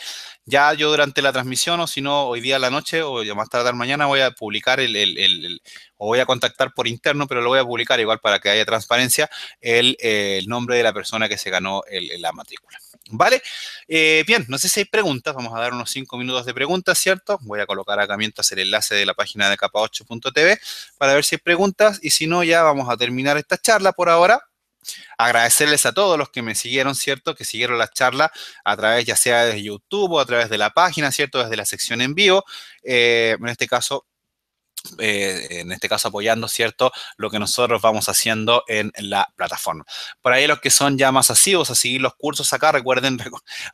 Ya yo durante la transmisión, o si no, hoy día a la noche o ya más tarde mañana, voy a publicar el, el, o voy a contactar por interno, pero lo voy a publicar igual para que haya transparencia, el, eh, nombre de la persona que se ganó la matrícula. ¿Vale? Eh, bien, no sé si hay preguntas, vamos a dar unos cinco minutos de preguntas, ¿cierto? Voy a colocar acá mientras el enlace de la página de capa8.tv para ver si hay preguntas y si no, ya vamos a terminar esta charla por ahora Agradecerles a todos los que me siguieron, ¿cierto? Que siguieron la charla a través, ya sea de YouTube o a través de la página, ¿cierto? Desde la sección en vivo. Eh, en este caso, eh, en este caso apoyando, ¿cierto? Lo que nosotros vamos haciendo en, la plataforma. Por ahí los que son ya más asiduos a seguir los cursos acá, recuerden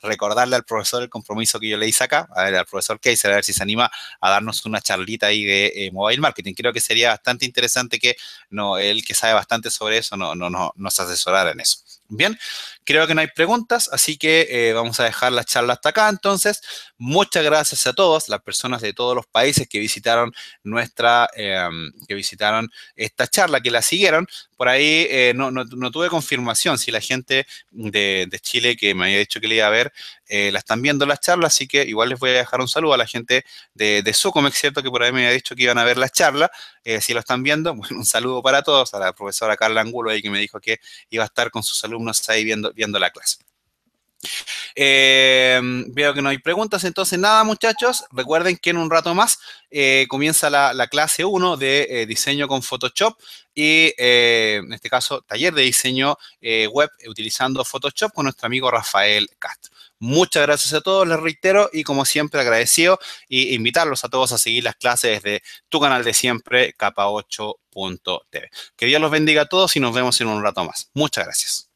recordarle al profesor el compromiso que yo le hice acá, a ver, al profesor Keiser, a ver si se anima a darnos una charlita ahí de eh, mobile marketing. Creo que sería bastante interesante que no, él que sabe bastante sobre eso no, nos asesorara en eso. Bien, Creo que no hay preguntas, así que eh, vamos a dejar la charla hasta acá. Entonces, muchas gracias a todos, las personas de todos los países que visitaron nuestra, em, que visitaron esta charla, que la siguieron. Por ahí eh, no, tuve confirmación si la gente de, Chile que me había dicho que le iba a ver, eh, la están viendo las charlas, así que igual les voy a dejar un saludo a la gente de, de Socomex, ¿cierto? Que por ahí me había dicho que iban a ver la charla. si lo están viendo, [LAUGHS] un saludo para todos, a la profesora Carla Angulo ahí que me dijo que iba a estar con sus alumnos ahí viendo viendo la clase. Eh, veo que no hay preguntas, entonces nada muchachos, recuerden que en un rato más eh, comienza la, clase 1 de eh, diseño con Photoshop y en este caso taller de diseño web utilizando Photoshop con nuestro amigo Rafael Castro. Muchas gracias a todos, les reitero, y como siempre agradecido y invitarlos a todos a seguir las clases de tu canal de siempre, capa8.tv. Que Dios los bendiga a todos y nos vemos en un rato más. Muchas gracias.